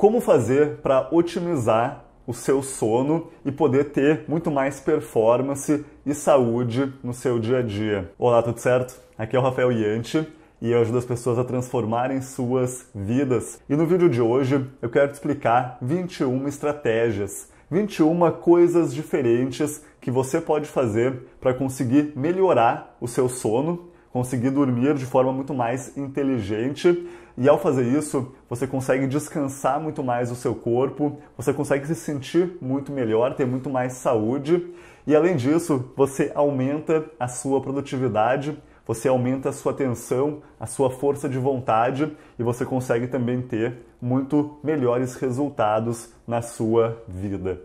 como fazer para otimizar o seu sono e poder ter muito mais performance e saúde no seu dia a dia. Olá, tudo certo? Aqui é o Rafael Yanti e eu ajudo as pessoas a transformarem suas vidas. E no vídeo de hoje eu quero te explicar 21 estratégias, 21 coisas diferentes que você pode fazer para conseguir melhorar o seu sono conseguir dormir de forma muito mais inteligente. E ao fazer isso, você consegue descansar muito mais o seu corpo, você consegue se sentir muito melhor, ter muito mais saúde. E além disso, você aumenta a sua produtividade, você aumenta a sua atenção, a sua força de vontade e você consegue também ter muito melhores resultados na sua vida.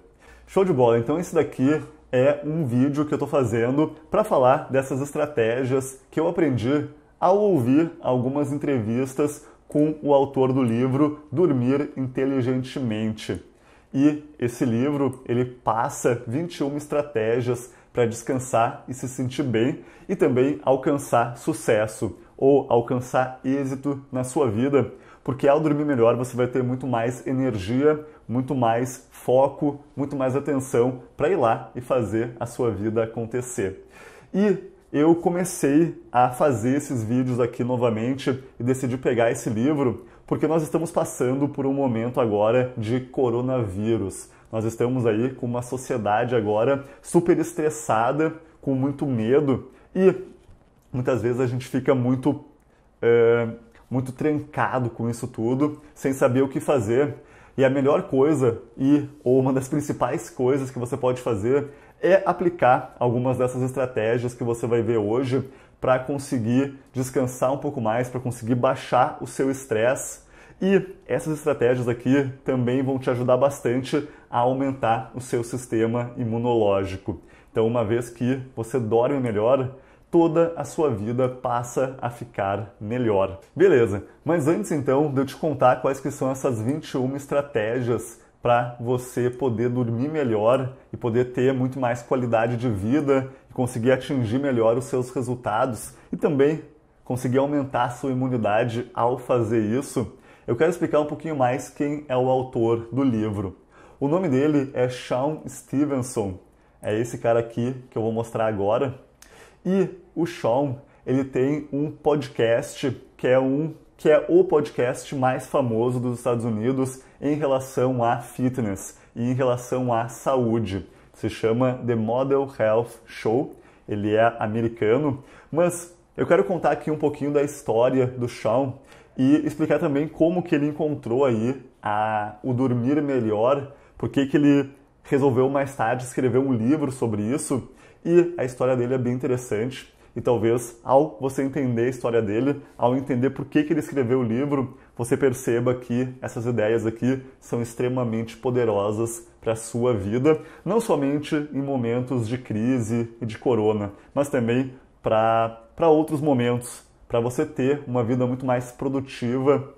Show de bola! Então, esse daqui é um vídeo que eu estou fazendo para falar dessas estratégias que eu aprendi ao ouvir algumas entrevistas com o autor do livro Dormir Inteligentemente. E esse livro, ele passa 21 estratégias para descansar e se sentir bem e também alcançar sucesso ou alcançar êxito na sua vida, porque ao dormir melhor você vai ter muito mais energia muito mais foco, muito mais atenção para ir lá e fazer a sua vida acontecer. E eu comecei a fazer esses vídeos aqui novamente e decidi pegar esse livro porque nós estamos passando por um momento agora de coronavírus. Nós estamos aí com uma sociedade agora super estressada, com muito medo e muitas vezes a gente fica muito, é, muito trancado com isso tudo, sem saber o que fazer e a melhor coisa e ou uma das principais coisas que você pode fazer é aplicar algumas dessas estratégias que você vai ver hoje para conseguir descansar um pouco mais, para conseguir baixar o seu estresse. E essas estratégias aqui também vão te ajudar bastante a aumentar o seu sistema imunológico. Então, uma vez que você dorme melhor, toda a sua vida passa a ficar melhor. Beleza, mas antes então de eu te contar quais que são essas 21 estratégias para você poder dormir melhor e poder ter muito mais qualidade de vida e conseguir atingir melhor os seus resultados e também conseguir aumentar a sua imunidade ao fazer isso, eu quero explicar um pouquinho mais quem é o autor do livro. O nome dele é Shawn Stevenson. É esse cara aqui que eu vou mostrar agora. E o Sean, ele tem um podcast que é um que é o podcast mais famoso dos Estados Unidos em relação a fitness e em relação à saúde. Se chama The Model Health Show. Ele é americano, mas eu quero contar aqui um pouquinho da história do Sean e explicar também como que ele encontrou aí a, o dormir melhor, por que ele resolveu mais tarde escrever um livro sobre isso. E a história dele é bem interessante. E talvez, ao você entender a história dele, ao entender por que, que ele escreveu o livro, você perceba que essas ideias aqui são extremamente poderosas para a sua vida, não somente em momentos de crise e de corona, mas também para outros momentos, para você ter uma vida muito mais produtiva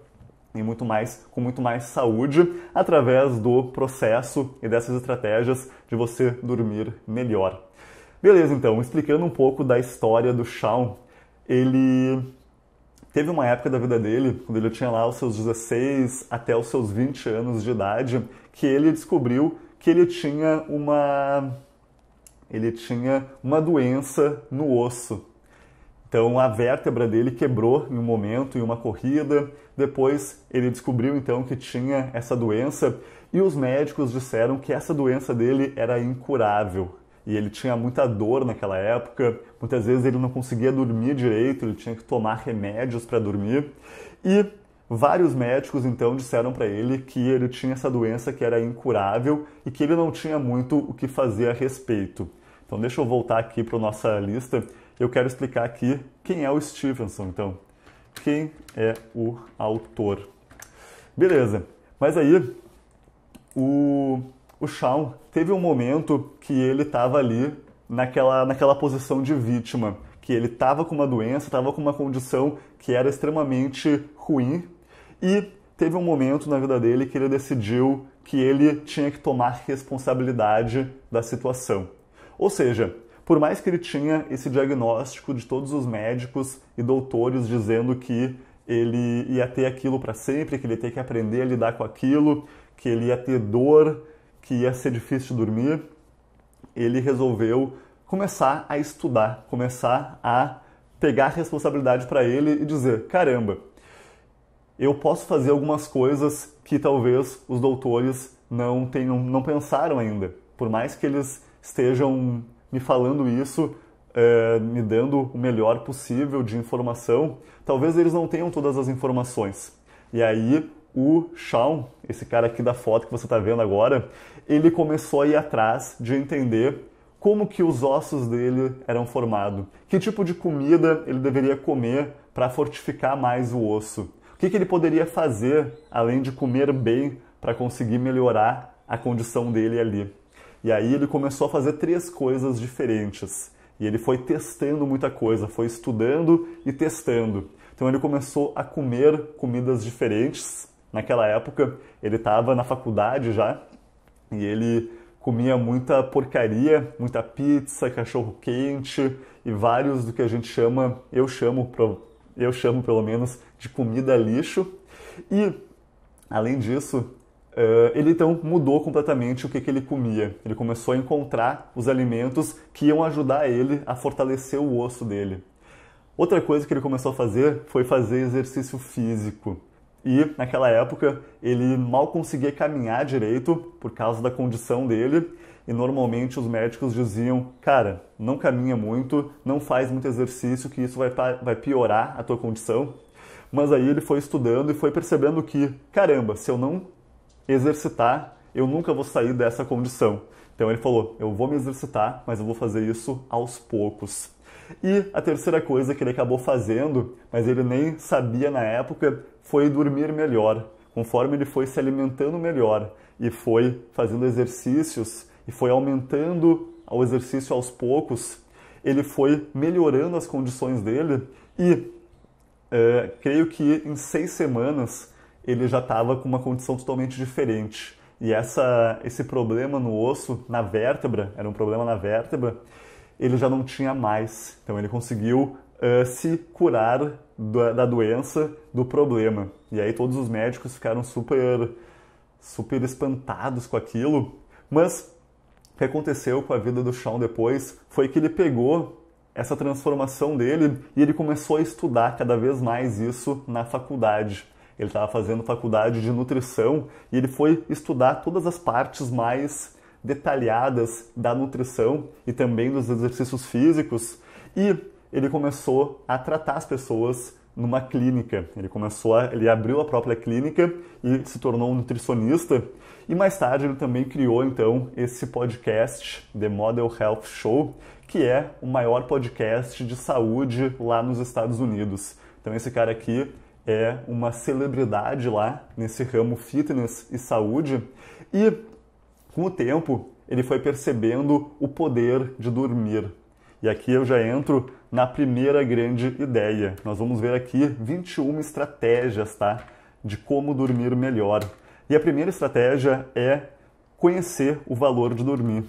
e muito mais com muito mais saúde através do processo e dessas estratégias de você dormir melhor. Beleza, então, explicando um pouco da história do Shawn, ele teve uma época da vida dele, quando ele tinha lá os seus 16 até os seus 20 anos de idade, que ele descobriu que ele tinha uma ele tinha uma doença no osso. Então a vértebra dele quebrou em um momento em uma corrida. Depois ele descobriu então que tinha essa doença e os médicos disseram que essa doença dele era incurável e ele tinha muita dor naquela época. Muitas vezes ele não conseguia dormir direito, ele tinha que tomar remédios para dormir. E vários médicos então disseram para ele que ele tinha essa doença que era incurável e que ele não tinha muito o que fazer a respeito. Então deixa eu voltar aqui para nossa lista. Eu quero explicar aqui quem é o Stevenson, então. Quem é o autor? Beleza. Mas aí o o Shawn teve um momento que ele estava ali naquela, naquela posição de vítima, que ele estava com uma doença, estava com uma condição que era extremamente ruim e teve um momento na vida dele que ele decidiu que ele tinha que tomar responsabilidade da situação. Ou seja, por mais que ele tinha esse diagnóstico de todos os médicos e doutores dizendo que ele ia ter aquilo para sempre, que ele ia ter que aprender a lidar com aquilo, que ele ia ter dor, que ia ser difícil de dormir, ele resolveu começar a estudar, começar a pegar a responsabilidade para ele e dizer: caramba, eu posso fazer algumas coisas que talvez os doutores não tenham, não pensaram ainda. Por mais que eles estejam me falando isso, é, me dando o melhor possível de informação, talvez eles não tenham todas as informações. E aí o Shawn, esse cara aqui da foto que você está vendo agora, ele começou a ir atrás de entender como que os ossos dele eram formados, que tipo de comida ele deveria comer para fortificar mais o osso, o que, que ele poderia fazer além de comer bem para conseguir melhorar a condição dele ali. E aí ele começou a fazer três coisas diferentes. E ele foi testando muita coisa, foi estudando e testando. Então ele começou a comer comidas diferentes, Naquela época, ele estava na faculdade já e ele comia muita porcaria, muita pizza, cachorro quente e vários do que a gente chama, eu chamo, eu chamo pelo menos de comida lixo. E além disso, eh, ele então mudou completamente o que, que ele comia. Ele começou a encontrar os alimentos que iam ajudar ele a fortalecer o osso dele. Outra coisa que ele começou a fazer foi fazer exercício físico e naquela época ele mal conseguia caminhar direito por causa da condição dele. E normalmente os médicos diziam: cara, não caminha muito, não faz muito exercício, que isso vai, vai piorar a tua condição. Mas aí ele foi estudando e foi percebendo que, caramba, se eu não exercitar, eu nunca vou sair dessa condição. Então ele falou: eu vou me exercitar, mas eu vou fazer isso aos poucos. E a terceira coisa que ele acabou fazendo, mas ele nem sabia na época, foi dormir melhor. Conforme ele foi se alimentando melhor e foi fazendo exercícios e foi aumentando o exercício aos poucos, ele foi melhorando as condições dele e é, creio que em seis semanas ele já estava com uma condição totalmente diferente. E essa, esse problema no osso, na vértebra, era um problema na vértebra, ele já não tinha mais. Então ele conseguiu uh, se curar da, da, doença, do problema. E aí todos os médicos ficaram super, super espantados com aquilo. Mas o que aconteceu com a vida do Shawn depois foi que ele pegou essa transformação dele e ele começou a estudar cada vez mais isso na faculdade. Ele estava fazendo faculdade de nutrição e ele foi estudar todas as partes mais detalhadas da nutrição e também dos exercícios físicos e ele começou a tratar as pessoas numa clínica. Ele começou a, ele abriu a própria clínica e se tornou um nutricionista. E mais tarde ele também criou então esse podcast The Model Health Show, que é o maior podcast de saúde lá nos Estados Unidos. Então esse cara aqui é uma celebridade lá nesse ramo fitness e saúde e com o tempo, ele foi percebendo o poder de dormir. E aqui eu já entro na primeira grande ideia. Nós vamos ver aqui 21 estratégias, tá? De como dormir melhor. E a primeira estratégia é conhecer o valor de dormir.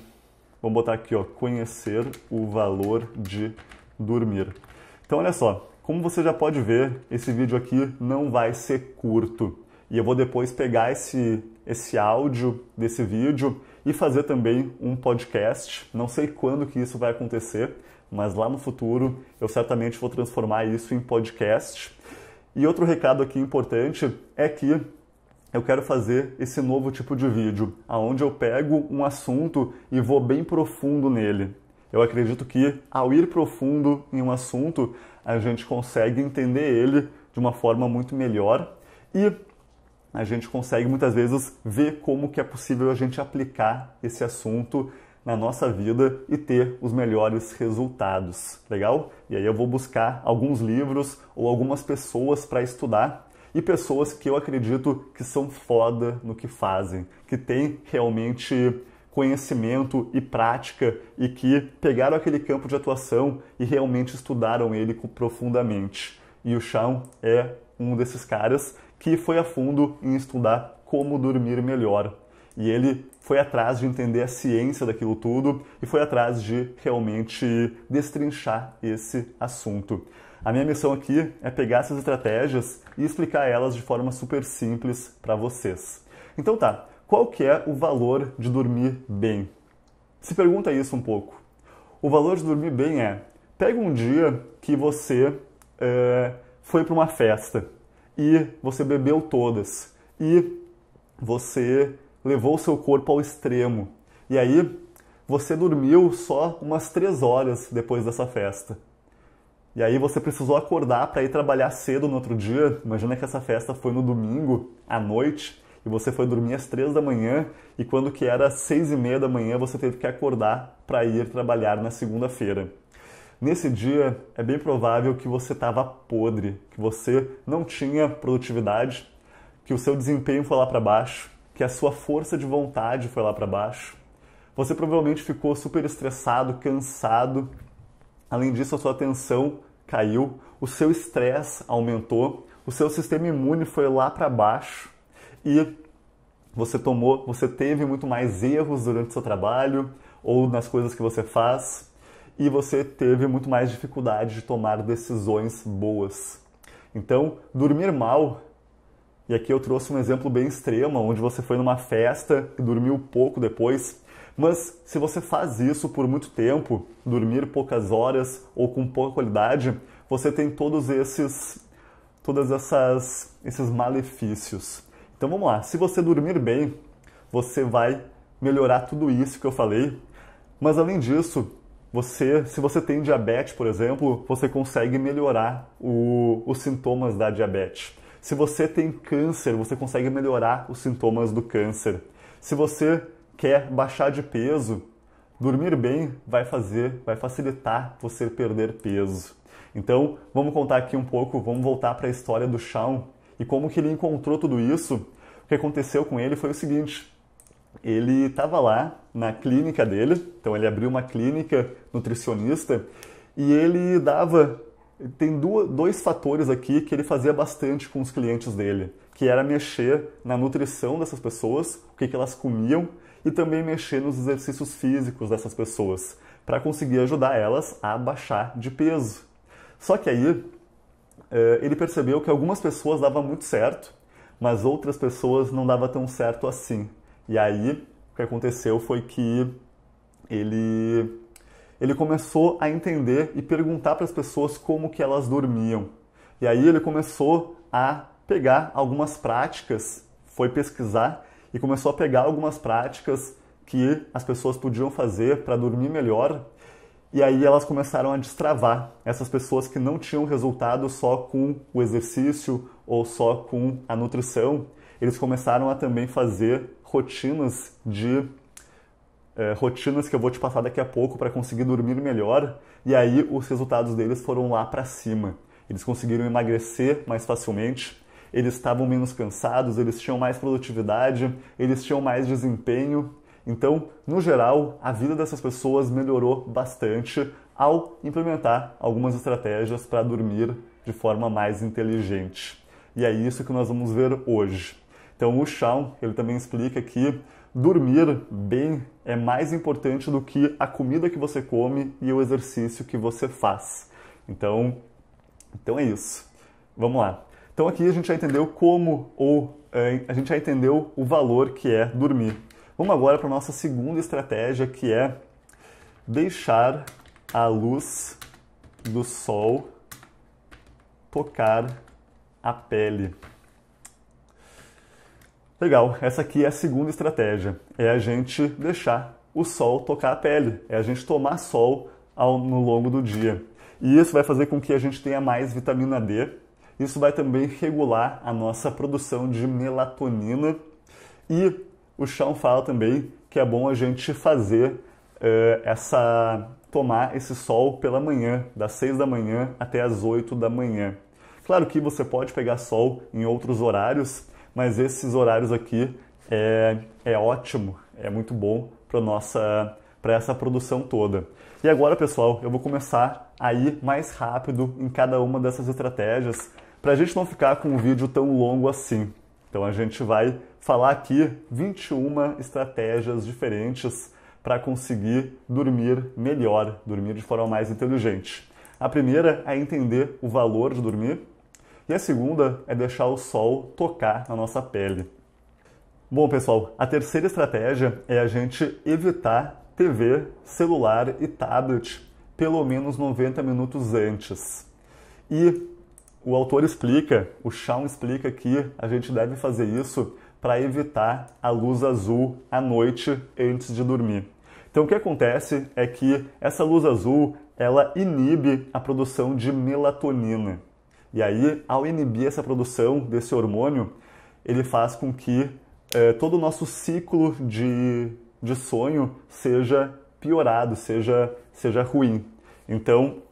Vamos botar aqui, ó, conhecer o valor de dormir. Então, olha só, como você já pode ver, esse vídeo aqui não vai ser curto. E eu vou depois pegar esse esse áudio desse vídeo e fazer também um podcast. Não sei quando que isso vai acontecer, mas lá no futuro eu certamente vou transformar isso em podcast. E outro recado aqui importante é que eu quero fazer esse novo tipo de vídeo, aonde eu pego um assunto e vou bem profundo nele. Eu acredito que ao ir profundo em um assunto, a gente consegue entender ele de uma forma muito melhor e a gente consegue muitas vezes ver como que é possível a gente aplicar esse assunto na nossa vida e ter os melhores resultados. Legal? E aí eu vou buscar alguns livros ou algumas pessoas para estudar e pessoas que eu acredito que são foda no que fazem, que têm realmente conhecimento e prática e que pegaram aquele campo de atuação e realmente estudaram ele profundamente. E o Chão é um desses caras que foi a fundo em estudar como dormir melhor. E ele foi atrás de entender a ciência daquilo tudo e foi atrás de realmente destrinchar esse assunto. A minha missão aqui é pegar essas estratégias e explicar elas de forma super simples para vocês. Então tá, qual que é o valor de dormir bem? Se pergunta isso um pouco. O valor de dormir bem é: pega um dia que você é, foi para uma festa e você bebeu todas e você levou o seu corpo ao extremo. E aí você dormiu só umas três horas depois dessa festa. E aí você precisou acordar para ir trabalhar cedo no outro dia. Imagina que essa festa foi no domingo à noite e você foi dormir às três da manhã e quando que era seis e meia da manhã você teve que acordar para ir trabalhar na segunda-feira. Nesse dia, é bem provável que você estava podre, que você não tinha produtividade, que o seu desempenho foi lá para baixo, que a sua força de vontade foi lá para baixo. Você provavelmente ficou super estressado, cansado. Além disso, a sua atenção caiu, o seu estresse aumentou, o seu sistema imune foi lá para baixo e você tomou, você teve muito mais erros durante o seu trabalho ou nas coisas que você faz e você teve muito mais dificuldade de tomar decisões boas. Então, dormir mal, e aqui eu trouxe um exemplo bem extremo, onde você foi numa festa e dormiu pouco depois, mas se você faz isso por muito tempo, dormir poucas horas ou com pouca qualidade, você tem todos esses todas essas esses malefícios. Então vamos lá, se você dormir bem, você vai melhorar tudo isso que eu falei. Mas além disso, você, se você tem diabetes, por exemplo, você consegue melhorar o, os sintomas da diabetes. Se você tem câncer, você consegue melhorar os sintomas do câncer. Se você quer baixar de peso, dormir bem vai fazer, vai facilitar você perder peso. Então, vamos contar aqui um pouco, vamos voltar para a história do Shawn e como que ele encontrou tudo isso. O que aconteceu com ele foi o seguinte: ele estava lá na clínica dele, então ele abriu uma clínica nutricionista e ele dava tem dois fatores aqui que ele fazia bastante com os clientes dele, que era mexer na nutrição dessas pessoas, o que, elas comiam, e também mexer nos exercícios físicos dessas pessoas, para conseguir ajudar elas a baixar de peso. Só que aí eh, ele percebeu que algumas pessoas davam muito certo, mas outras pessoas não dava tão certo assim. E aí, o que aconteceu foi que ele ele começou a entender e perguntar para as pessoas como que elas dormiam. E aí ele começou a pegar algumas práticas, foi pesquisar e começou a pegar algumas práticas que as pessoas podiam fazer para dormir melhor. E aí elas começaram a destravar essas pessoas que não tinham resultado só com o exercício ou só com a nutrição eles começaram a também fazer rotinas de é, rotinas que eu vou te passar daqui a pouco para conseguir dormir melhor. E aí os resultados deles foram lá para cima. Eles conseguiram emagrecer mais facilmente, eles estavam menos cansados, eles tinham mais produtividade, eles tinham mais desempenho. Então, no geral, a vida dessas pessoas melhorou bastante ao implementar algumas estratégias para dormir de forma mais inteligente. E é isso que nós vamos ver hoje. Então o Shawn, ele também explica que dormir bem é mais importante do que a comida que você come e o exercício que você faz. Então, então é isso. Vamos lá. Então aqui a gente já entendeu como ou é, a gente já entendeu o valor que é dormir. Vamos agora para a nossa segunda estratégia que é deixar a luz do sol tocar a pele. Legal, essa aqui é a segunda estratégia. É a gente deixar o sol tocar a pele, é a gente tomar sol ao, no longo do dia. E isso vai fazer com que a gente tenha mais vitamina D. Isso vai também regular a nossa produção de melatonina. E o chão fala também que é bom a gente fazer uh, essa tomar esse sol pela manhã, das 6 da manhã até as 8 da manhã. Claro que você pode pegar sol em outros horários, mas esses horários aqui é, é ótimo, é muito bom para nossa para essa produção toda. E agora, pessoal, eu vou começar a ir mais rápido em cada uma dessas estratégias para a gente não ficar com um vídeo tão longo assim. Então a gente vai falar aqui 21 estratégias diferentes para conseguir dormir melhor, dormir de forma mais inteligente. A primeira é entender o valor de dormir, e a segunda é deixar o sol tocar na nossa pele. Bom, pessoal, a terceira estratégia é a gente evitar TV, celular e tablet pelo menos 90 minutos antes. E o autor explica, o Shawn explica que a gente deve fazer isso para evitar a luz azul à noite antes de dormir. Então o que acontece é que essa luz azul, ela inibe a produção de melatonina. E aí, ao inibir essa produção desse hormônio, ele faz com que eh, todo o nosso ciclo de, de sonho seja piorado, seja, seja ruim. Então,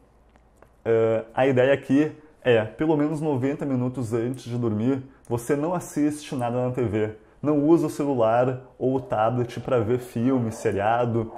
eh, a ideia aqui é, pelo menos 90 minutos antes de dormir, você não assiste nada na TV. Não usa o celular ou o tablet para ver filme, seriado,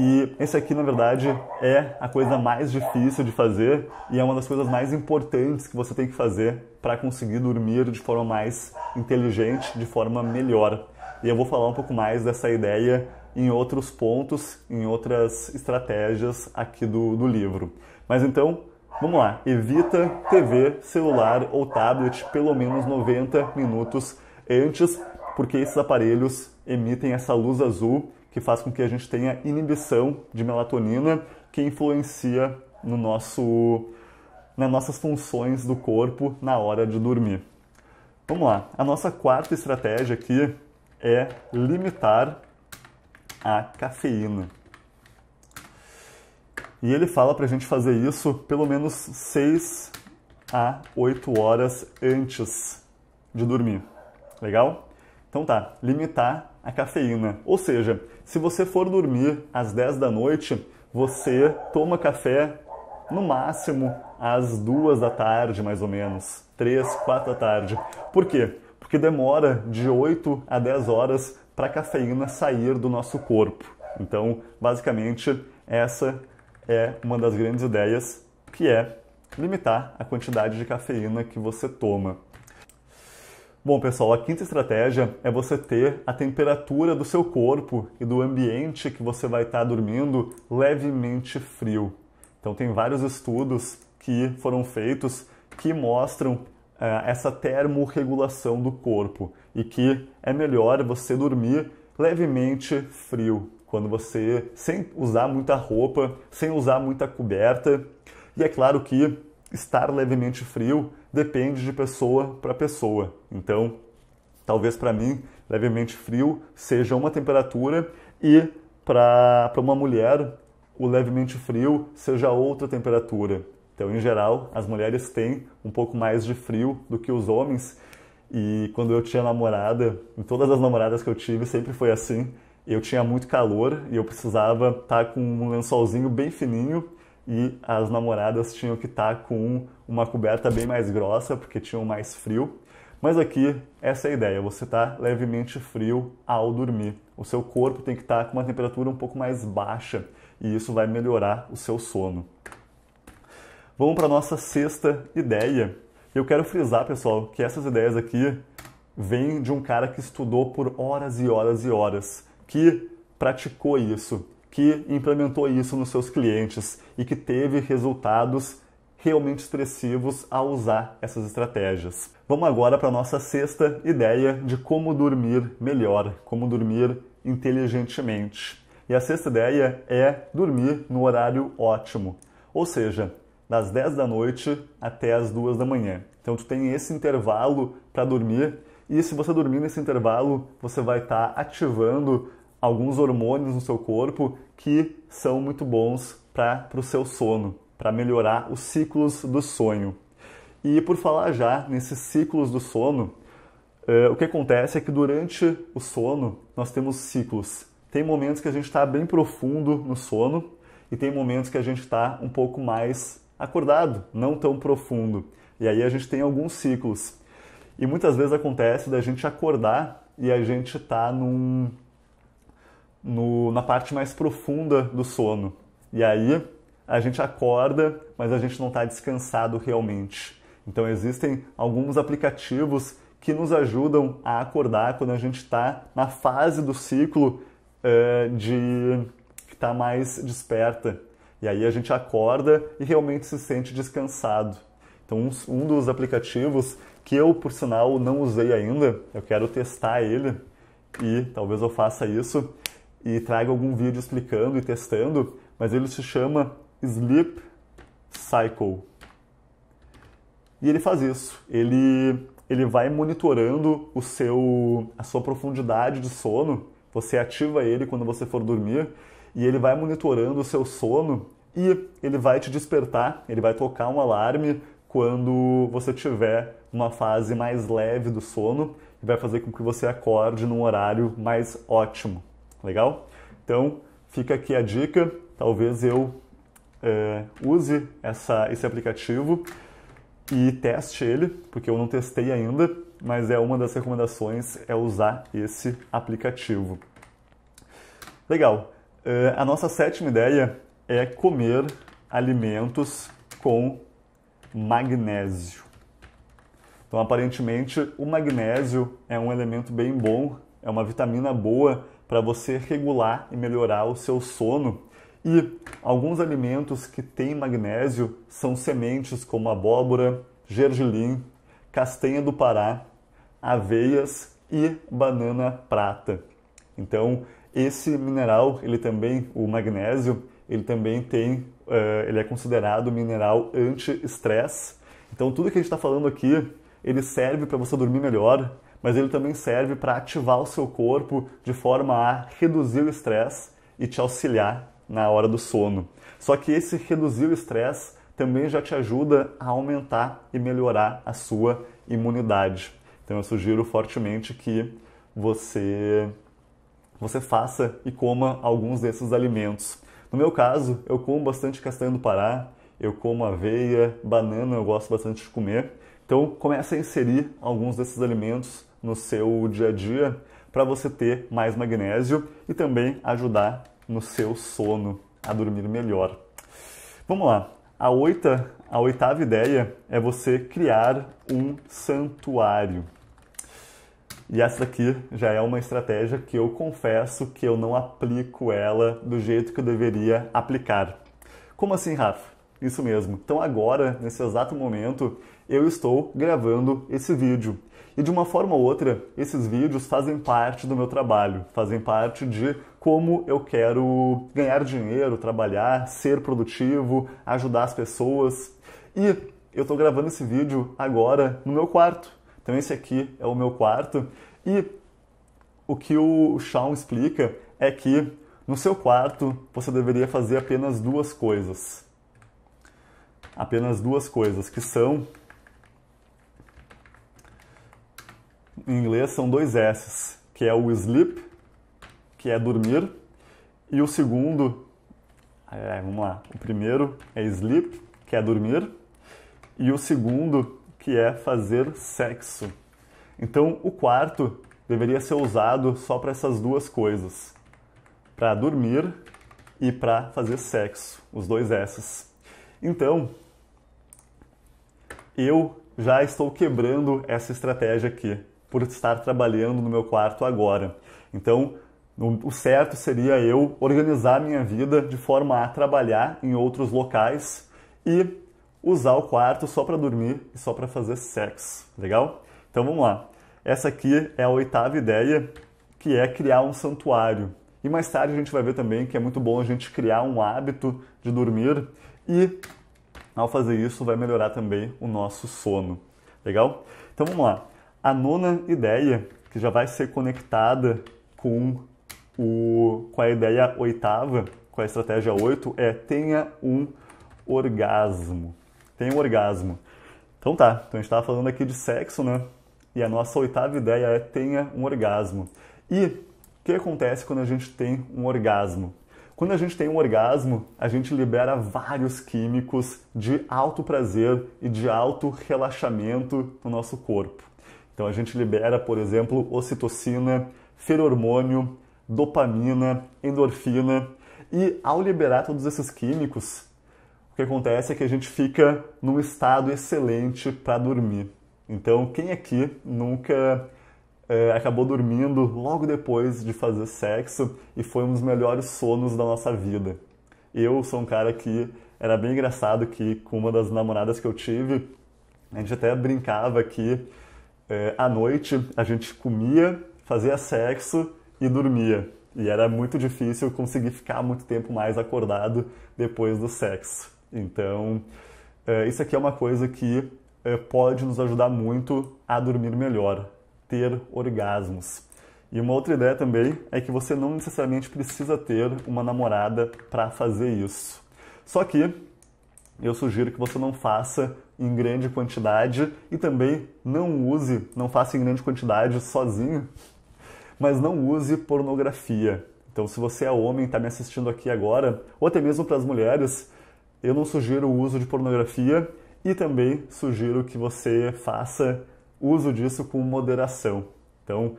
e esse aqui, na verdade, é a coisa mais difícil de fazer e é uma das coisas mais importantes que você tem que fazer para conseguir dormir de forma mais inteligente, de forma melhor. E eu vou falar um pouco mais dessa ideia em outros pontos, em outras estratégias aqui do, do livro. Mas então, vamos lá. Evita TV, celular ou tablet pelo menos 90 minutos antes, porque esses aparelhos emitem essa luz azul que faz com que a gente tenha inibição de melatonina, que influencia no nosso, nas nossas funções do corpo na hora de dormir. Vamos lá, a nossa quarta estratégia aqui é limitar a cafeína. E ele fala para a gente fazer isso pelo menos 6 a 8 horas antes de dormir. Legal? Então tá, limitar a cafeína. Ou seja, se você for dormir às 10 da noite, você toma café no máximo às 2 da tarde, mais ou menos. 3, 4 da tarde. Por quê? Porque demora de 8 a 10 horas para a cafeína sair do nosso corpo. Então, basicamente, essa é uma das grandes ideias que é limitar a quantidade de cafeína que você toma. Bom, pessoal, a quinta estratégia é você ter a temperatura do seu corpo e do ambiente que você vai estar dormindo levemente frio. Então, tem vários estudos que foram feitos que mostram eh, essa termorregulação do corpo e que é melhor você dormir levemente frio, quando você sem usar muita roupa, sem usar muita coberta. E é claro que estar levemente frio depende de pessoa para pessoa. Então, talvez para mim, levemente frio seja uma temperatura e para uma mulher, o levemente frio seja outra temperatura. Então, em geral, as mulheres têm um pouco mais de frio do que os homens. E quando eu tinha namorada, em todas as namoradas que eu tive, sempre foi assim. Eu tinha muito calor e eu precisava estar tá com um lençolzinho bem fininho e as namoradas tinham que estar tá com uma coberta bem mais grossa porque tinham mais frio. Mas aqui, essa é a ideia, você está levemente frio ao dormir. O seu corpo tem que estar tá com uma temperatura um pouco mais baixa e isso vai melhorar o seu sono. Vamos para a nossa sexta ideia. Eu quero frisar, pessoal, que essas ideias aqui vêm de um cara que estudou por horas e horas e horas, que praticou isso que implementou isso nos seus clientes e que teve resultados realmente expressivos ao usar essas estratégias. Vamos agora para a nossa sexta ideia de como dormir melhor, como dormir inteligentemente. E a sexta ideia é dormir no horário ótimo, ou seja, das 10 da noite até as 2 da manhã. Então tu tem esse intervalo para dormir e se você dormir nesse intervalo, você vai estar tá ativando alguns hormônios no seu corpo que são muito bons para o seu sono, para melhorar os ciclos do sonho. E por falar já nesses ciclos do sono, é, o que acontece é que durante o sono nós temos ciclos. Tem momentos que a gente está bem profundo no sono e tem momentos que a gente está um pouco mais acordado, não tão profundo. E aí a gente tem alguns ciclos. E muitas vezes acontece da gente acordar e a gente está num no, na parte mais profunda do sono. E aí a gente acorda, mas a gente não está descansado realmente. Então existem alguns aplicativos que nos ajudam a acordar quando a gente está na fase do ciclo uh, de que está mais desperta. E aí a gente acorda e realmente se sente descansado. Então um, um dos aplicativos que eu, por sinal, não usei ainda, eu quero testar ele e talvez eu faça isso, e traga algum vídeo explicando e testando, mas ele se chama Sleep Cycle. E ele faz isso. Ele, ele vai monitorando o seu, a sua profundidade de sono. Você ativa ele quando você for dormir e ele vai monitorando o seu sono e ele vai te despertar, ele vai tocar um alarme quando você tiver uma fase mais leve do sono e vai fazer com que você acorde num horário mais ótimo. Legal? Então, fica aqui a dica. Talvez eu é, use essa, esse aplicativo e teste ele, porque eu não testei ainda, mas é uma das recomendações é usar esse aplicativo. Legal. É, a nossa sétima ideia é comer alimentos com magnésio. Então, aparentemente, o magnésio é um elemento bem bom, é uma vitamina boa para você regular e melhorar o seu sono. E alguns alimentos que têm magnésio são sementes como abóbora, gergelim, castanha do Pará, aveias e banana prata. Então, esse mineral, ele também, o magnésio, ele também tem, uh, ele é considerado mineral anti-estresse. Então, tudo que a gente está falando aqui, ele serve para você dormir melhor, mas ele também serve para ativar o seu corpo de forma a reduzir o estresse e te auxiliar na hora do sono. Só que esse reduzir o estresse também já te ajuda a aumentar e melhorar a sua imunidade. Então eu sugiro fortemente que você você faça e coma alguns desses alimentos. No meu caso, eu como bastante castanha do Pará, eu como aveia, banana, eu gosto bastante de comer. Então comece a inserir alguns desses alimentos no seu dia a dia para você ter mais magnésio e também ajudar no seu sono a dormir melhor. Vamos lá. A oita, a oitava ideia é você criar um santuário. E essa daqui já é uma estratégia que eu confesso que eu não aplico ela do jeito que eu deveria aplicar. Como assim, Rafa? Isso mesmo. Então agora, nesse exato momento, eu estou gravando esse vídeo. E de uma forma ou outra, esses vídeos fazem parte do meu trabalho, fazem parte de como eu quero ganhar dinheiro, trabalhar, ser produtivo, ajudar as pessoas. E eu estou gravando esse vídeo agora no meu quarto. Então esse aqui é o meu quarto e o que o Shawn explica é que no seu quarto você deveria fazer apenas duas coisas. Apenas duas coisas que são em inglês são dois S's, que é o sleep, que é dormir, e o segundo, é, vamos lá, o primeiro é sleep, que é dormir, e o segundo, que é fazer sexo. Então, o quarto deveria ser usado só para essas duas coisas, para dormir e para fazer sexo, os dois S's. Então, eu já estou quebrando essa estratégia aqui por estar trabalhando no meu quarto agora. Então, o certo seria eu organizar minha vida de forma a trabalhar em outros locais e usar o quarto só para dormir e só para fazer sexo, legal? Então vamos lá. Essa aqui é a oitava ideia, que é criar um santuário. E mais tarde a gente vai ver também que é muito bom a gente criar um hábito de dormir e ao fazer isso vai melhorar também o nosso sono. Legal? Então vamos lá a nona ideia, que já vai ser conectada com, o, com a ideia oitava, com a estratégia oito, é tenha um orgasmo. Tenha um orgasmo. Então tá, então a gente estava falando aqui de sexo, né? E a nossa oitava ideia é tenha um orgasmo. E o que acontece quando a gente tem um orgasmo? Quando a gente tem um orgasmo, a gente libera vários químicos de alto prazer e de alto relaxamento no nosso corpo. Então a gente libera, por exemplo, ocitocina, ferormônio, dopamina, endorfina. E ao liberar todos esses químicos, o que acontece é que a gente fica num estado excelente para dormir. Então, quem aqui nunca é, acabou dormindo logo depois de fazer sexo e foi um dos melhores sonos da nossa vida? Eu sou um cara que era bem engraçado que com uma das namoradas que eu tive, a gente até brincava que é, à noite a gente comia, fazia sexo e dormia. E era muito difícil conseguir ficar muito tempo mais acordado depois do sexo. Então, é, isso aqui é uma coisa que é, pode nos ajudar muito a dormir melhor, ter orgasmos. E uma outra ideia também é que você não necessariamente precisa ter uma namorada para fazer isso. Só que eu sugiro que você não faça em grande quantidade e também não use, não faça em grande quantidade sozinho, mas não use pornografia. Então, se você é homem e está me assistindo aqui agora, ou até mesmo para as mulheres, eu não sugiro o uso de pornografia e também sugiro que você faça uso disso com moderação. Então,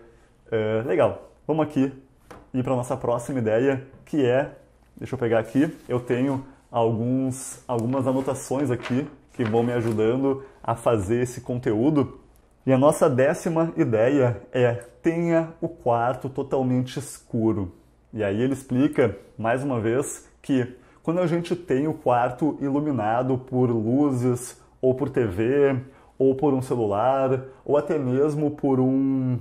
é, legal. Vamos aqui ir para a nossa próxima ideia, que é, deixa eu pegar aqui, eu tenho alguns, algumas anotações aqui que vão me ajudando a fazer esse conteúdo. E a nossa décima ideia é tenha o quarto totalmente escuro. E aí ele explica, mais uma vez, que quando a gente tem o quarto iluminado por luzes, ou por TV, ou por um celular, ou até mesmo por um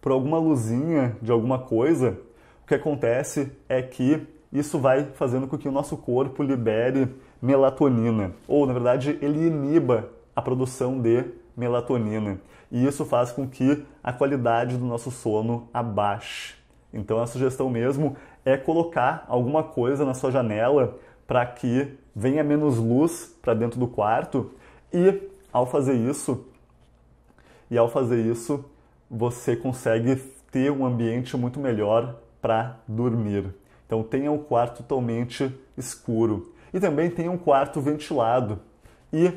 por alguma luzinha de alguma coisa, o que acontece é que isso vai fazendo com que o nosso corpo libere melatonina, ou na verdade ele iniba a produção de melatonina, e isso faz com que a qualidade do nosso sono abaixe. Então a sugestão mesmo é colocar alguma coisa na sua janela para que venha menos luz para dentro do quarto e ao fazer isso e ao fazer isso você consegue ter um ambiente muito melhor para dormir. Então tenha um quarto totalmente escuro. E também tenha um quarto ventilado. E,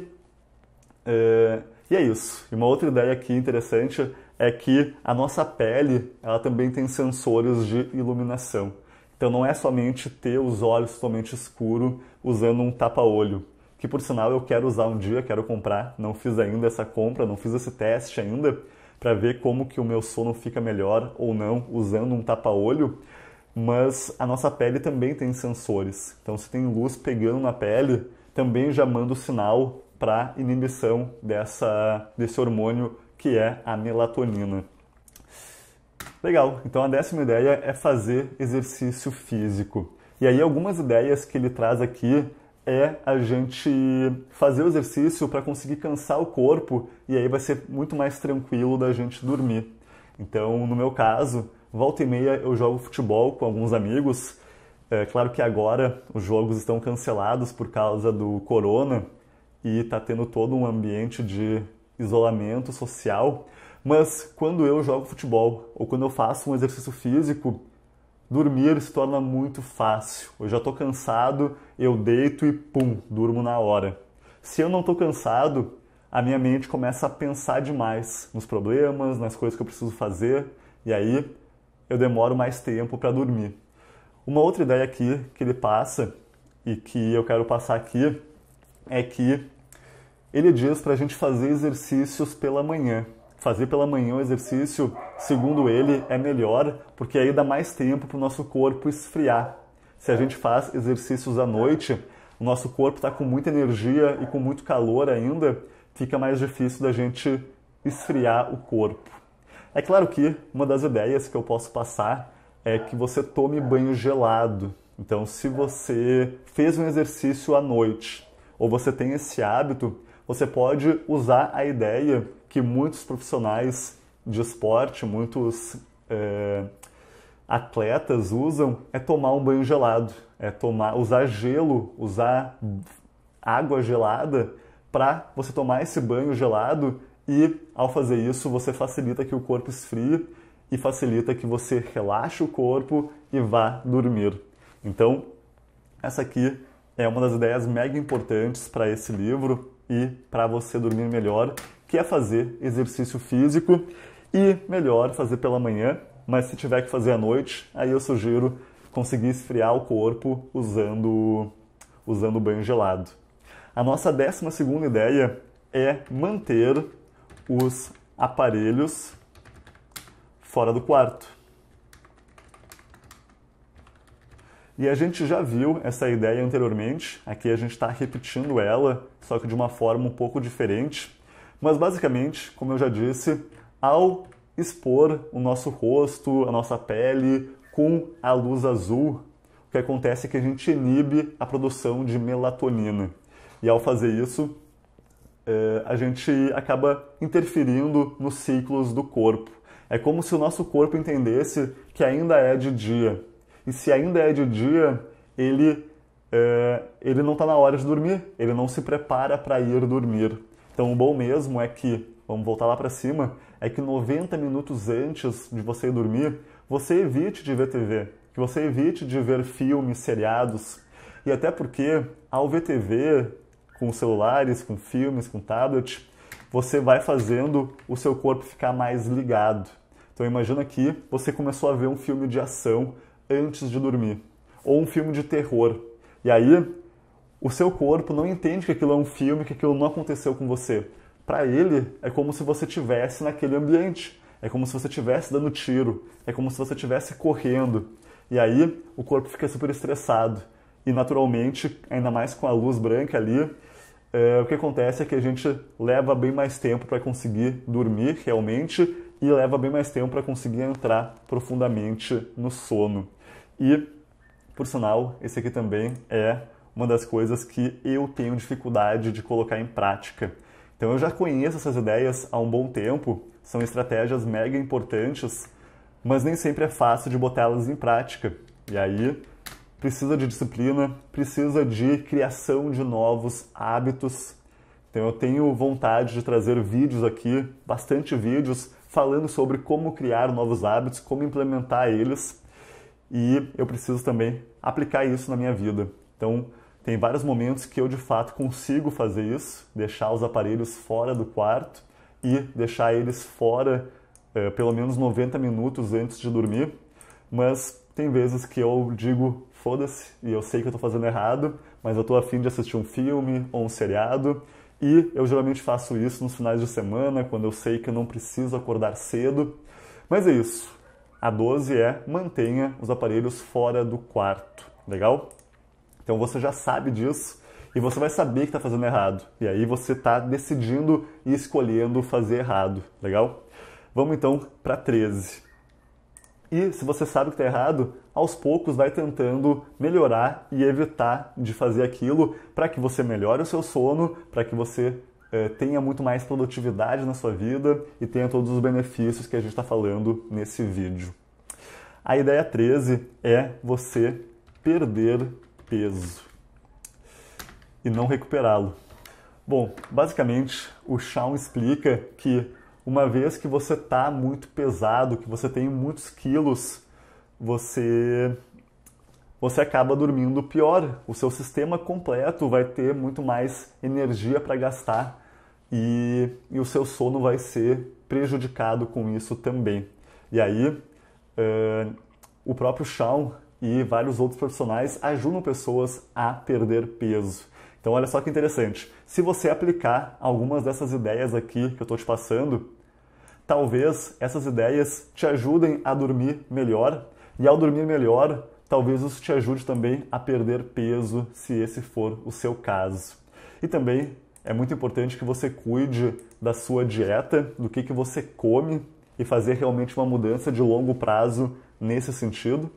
é, e é isso. E uma outra ideia aqui interessante é que a nossa pele ela também tem sensores de iluminação. Então não é somente ter os olhos totalmente escuro usando um tapa-olho, que por sinal eu quero usar um dia, quero comprar, não fiz ainda essa compra, não fiz esse teste ainda para ver como que o meu sono fica melhor ou não usando um tapa-olho, mas a nossa pele também tem sensores. Então, se tem luz pegando na pele, também já manda o sinal para inibição dessa, desse hormônio que é a melatonina. Legal, então a décima ideia é fazer exercício físico. E aí, algumas ideias que ele traz aqui é a gente fazer o exercício para conseguir cansar o corpo e aí vai ser muito mais tranquilo da gente dormir. Então, no meu caso, Volta e meia eu jogo futebol com alguns amigos. É claro que agora os jogos estão cancelados por causa do corona e está tendo todo um ambiente de isolamento social. Mas quando eu jogo futebol ou quando eu faço um exercício físico, dormir se torna muito fácil. Eu já estou cansado, eu deito e pum, durmo na hora. Se eu não estou cansado, a minha mente começa a pensar demais nos problemas, nas coisas que eu preciso fazer, e aí eu demoro mais tempo para dormir. Uma outra ideia aqui que ele passa e que eu quero passar aqui é que ele diz para a gente fazer exercícios pela manhã. Fazer pela manhã o exercício, segundo ele, é melhor porque aí dá mais tempo para o nosso corpo esfriar. Se a gente faz exercícios à noite, o nosso corpo está com muita energia e com muito calor ainda, fica mais difícil da gente esfriar o corpo. É claro que uma das ideias que eu posso passar é que você tome banho gelado. Então, se você fez um exercício à noite ou você tem esse hábito, você pode usar a ideia que muitos profissionais de esporte, muitos é, atletas usam, é tomar um banho gelado, é tomar, usar gelo, usar água gelada para você tomar esse banho gelado e ao fazer isso, você facilita que o corpo esfrie e facilita que você relaxe o corpo e vá dormir. Então, essa aqui é uma das ideias mega importantes para esse livro e para você dormir melhor, que é fazer exercício físico e melhor fazer pela manhã, mas se tiver que fazer à noite, aí eu sugiro conseguir esfriar o corpo usando usando banho gelado. A nossa décima segunda ideia é manter os aparelhos fora do quarto. E a gente já viu essa ideia anteriormente, aqui a gente está repetindo ela, só que de uma forma um pouco diferente. Mas basicamente, como eu já disse, ao expor o nosso rosto, a nossa pele com a luz azul, o que acontece é que a gente inibe a produção de melatonina. E ao fazer isso, eh, a gente acaba interferindo nos ciclos do corpo. É como se o nosso corpo entendesse que ainda é de dia. E se ainda é de dia, ele, é, ele não está na hora de dormir, ele não se prepara para ir dormir. Então, o bom mesmo é que, vamos voltar lá para cima, é que 90 minutos antes de você dormir, você evite de ver TV, que você evite de ver filmes, seriados. E até porque, ao ver TV, com celulares, com filmes, com tablet, você vai fazendo o seu corpo ficar mais ligado. Então imagina que você começou a ver um filme de ação antes de dormir, ou um filme de terror. E aí o seu corpo não entende que aquilo é um filme, que aquilo não aconteceu com você. Para ele é como se você tivesse naquele ambiente, é como se você estivesse dando tiro, é como se você estivesse correndo. E aí o corpo fica super estressado. E naturalmente, ainda mais com a luz branca ali, é, o que acontece é que a gente leva bem mais tempo para conseguir dormir realmente e leva bem mais tempo para conseguir entrar profundamente no sono. E, por sinal, esse aqui também é uma das coisas que eu tenho dificuldade de colocar em prática. Então, eu já conheço essas ideias há um bom tempo, são estratégias mega importantes, mas nem sempre é fácil de botá-las em prática. E aí, precisa de disciplina, precisa de criação de novos hábitos. Então eu tenho vontade de trazer vídeos aqui, bastante vídeos falando sobre como criar novos hábitos, como implementar eles. E eu preciso também aplicar isso na minha vida. Então, tem vários momentos que eu de fato consigo fazer isso, deixar os aparelhos fora do quarto e deixar eles fora eh, pelo menos 90 minutos antes de dormir, mas tem vezes que eu digo foda-se, e eu sei que eu estou fazendo errado, mas eu estou afim de assistir um filme ou um seriado. E eu geralmente faço isso nos finais de semana, quando eu sei que eu não preciso acordar cedo. Mas é isso. A 12 é mantenha os aparelhos fora do quarto. Legal? Então você já sabe disso e você vai saber que está fazendo errado. E aí você está decidindo e escolhendo fazer errado. Legal? Vamos então para 13. E se você sabe que está errado, aos poucos vai tentando melhorar e evitar de fazer aquilo para que você melhore o seu sono, para que você eh, tenha muito mais produtividade na sua vida e tenha todos os benefícios que a gente está falando nesse vídeo. A ideia 13 é você perder peso e não recuperá-lo. Bom, basicamente o Shawn explica que uma vez que você está muito pesado, que você tem muitos quilos, você você acaba dormindo pior. O seu sistema completo vai ter muito mais energia para gastar e, e, o seu sono vai ser prejudicado com isso também. E aí, uh, o próprio Shawn e vários outros profissionais ajudam pessoas a perder peso. Então, olha só que interessante. Se você aplicar algumas dessas ideias aqui que eu estou te passando, Talvez essas ideias te ajudem a dormir melhor e ao dormir melhor, talvez isso te ajude também a perder peso, se esse for o seu caso. E também é muito importante que você cuide da sua dieta, do que, que você come e fazer realmente uma mudança de longo prazo nesse sentido.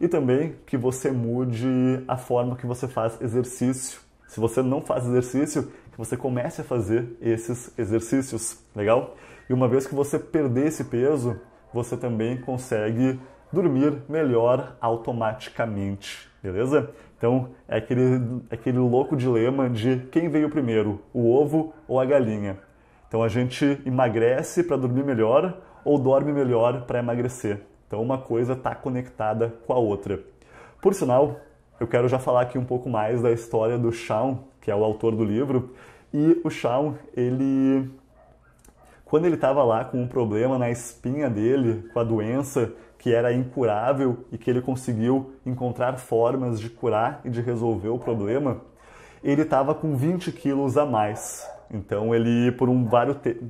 E também que você mude a forma que você faz exercício. Se você não faz exercício, que você comece a fazer esses exercícios, legal? E uma vez que você perder esse peso, você também consegue dormir melhor automaticamente, beleza? Então é aquele, é aquele louco dilema de quem veio primeiro, o ovo ou a galinha. Então a gente emagrece para dormir melhor ou dorme melhor para emagrecer. Então uma coisa está conectada com a outra. Por sinal, eu quero já falar aqui um pouco mais da história do Shawn, que é o autor do livro. E o Shawn, ele quando ele estava lá com um problema na espinha dele, com a doença que era incurável e que ele conseguiu encontrar formas de curar e de resolver o problema, ele estava com 20 quilos a mais. Então ele, por, um vários te...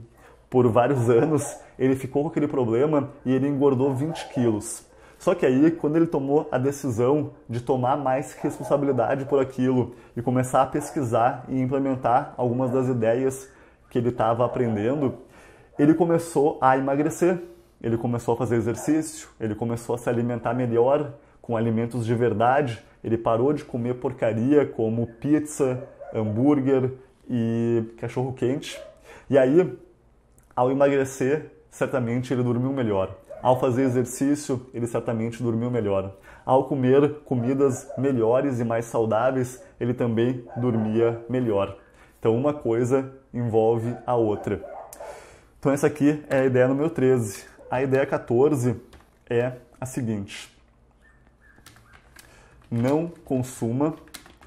por vários anos, ele ficou com aquele problema e ele engordou 20 quilos. Só que aí, quando ele tomou a decisão de tomar mais responsabilidade por aquilo e começar a pesquisar e implementar algumas das ideias que ele estava aprendendo, ele começou a emagrecer, ele começou a fazer exercício, ele começou a se alimentar melhor com alimentos de verdade, ele parou de comer porcaria como pizza, hambúrguer e cachorro quente. E aí, ao emagrecer, certamente ele dormiu melhor. Ao fazer exercício, ele certamente dormiu melhor. Ao comer comidas melhores e mais saudáveis, ele também dormia melhor. Então, uma coisa envolve a outra. Então essa aqui é a ideia número 13. A ideia 14 é a seguinte: não consuma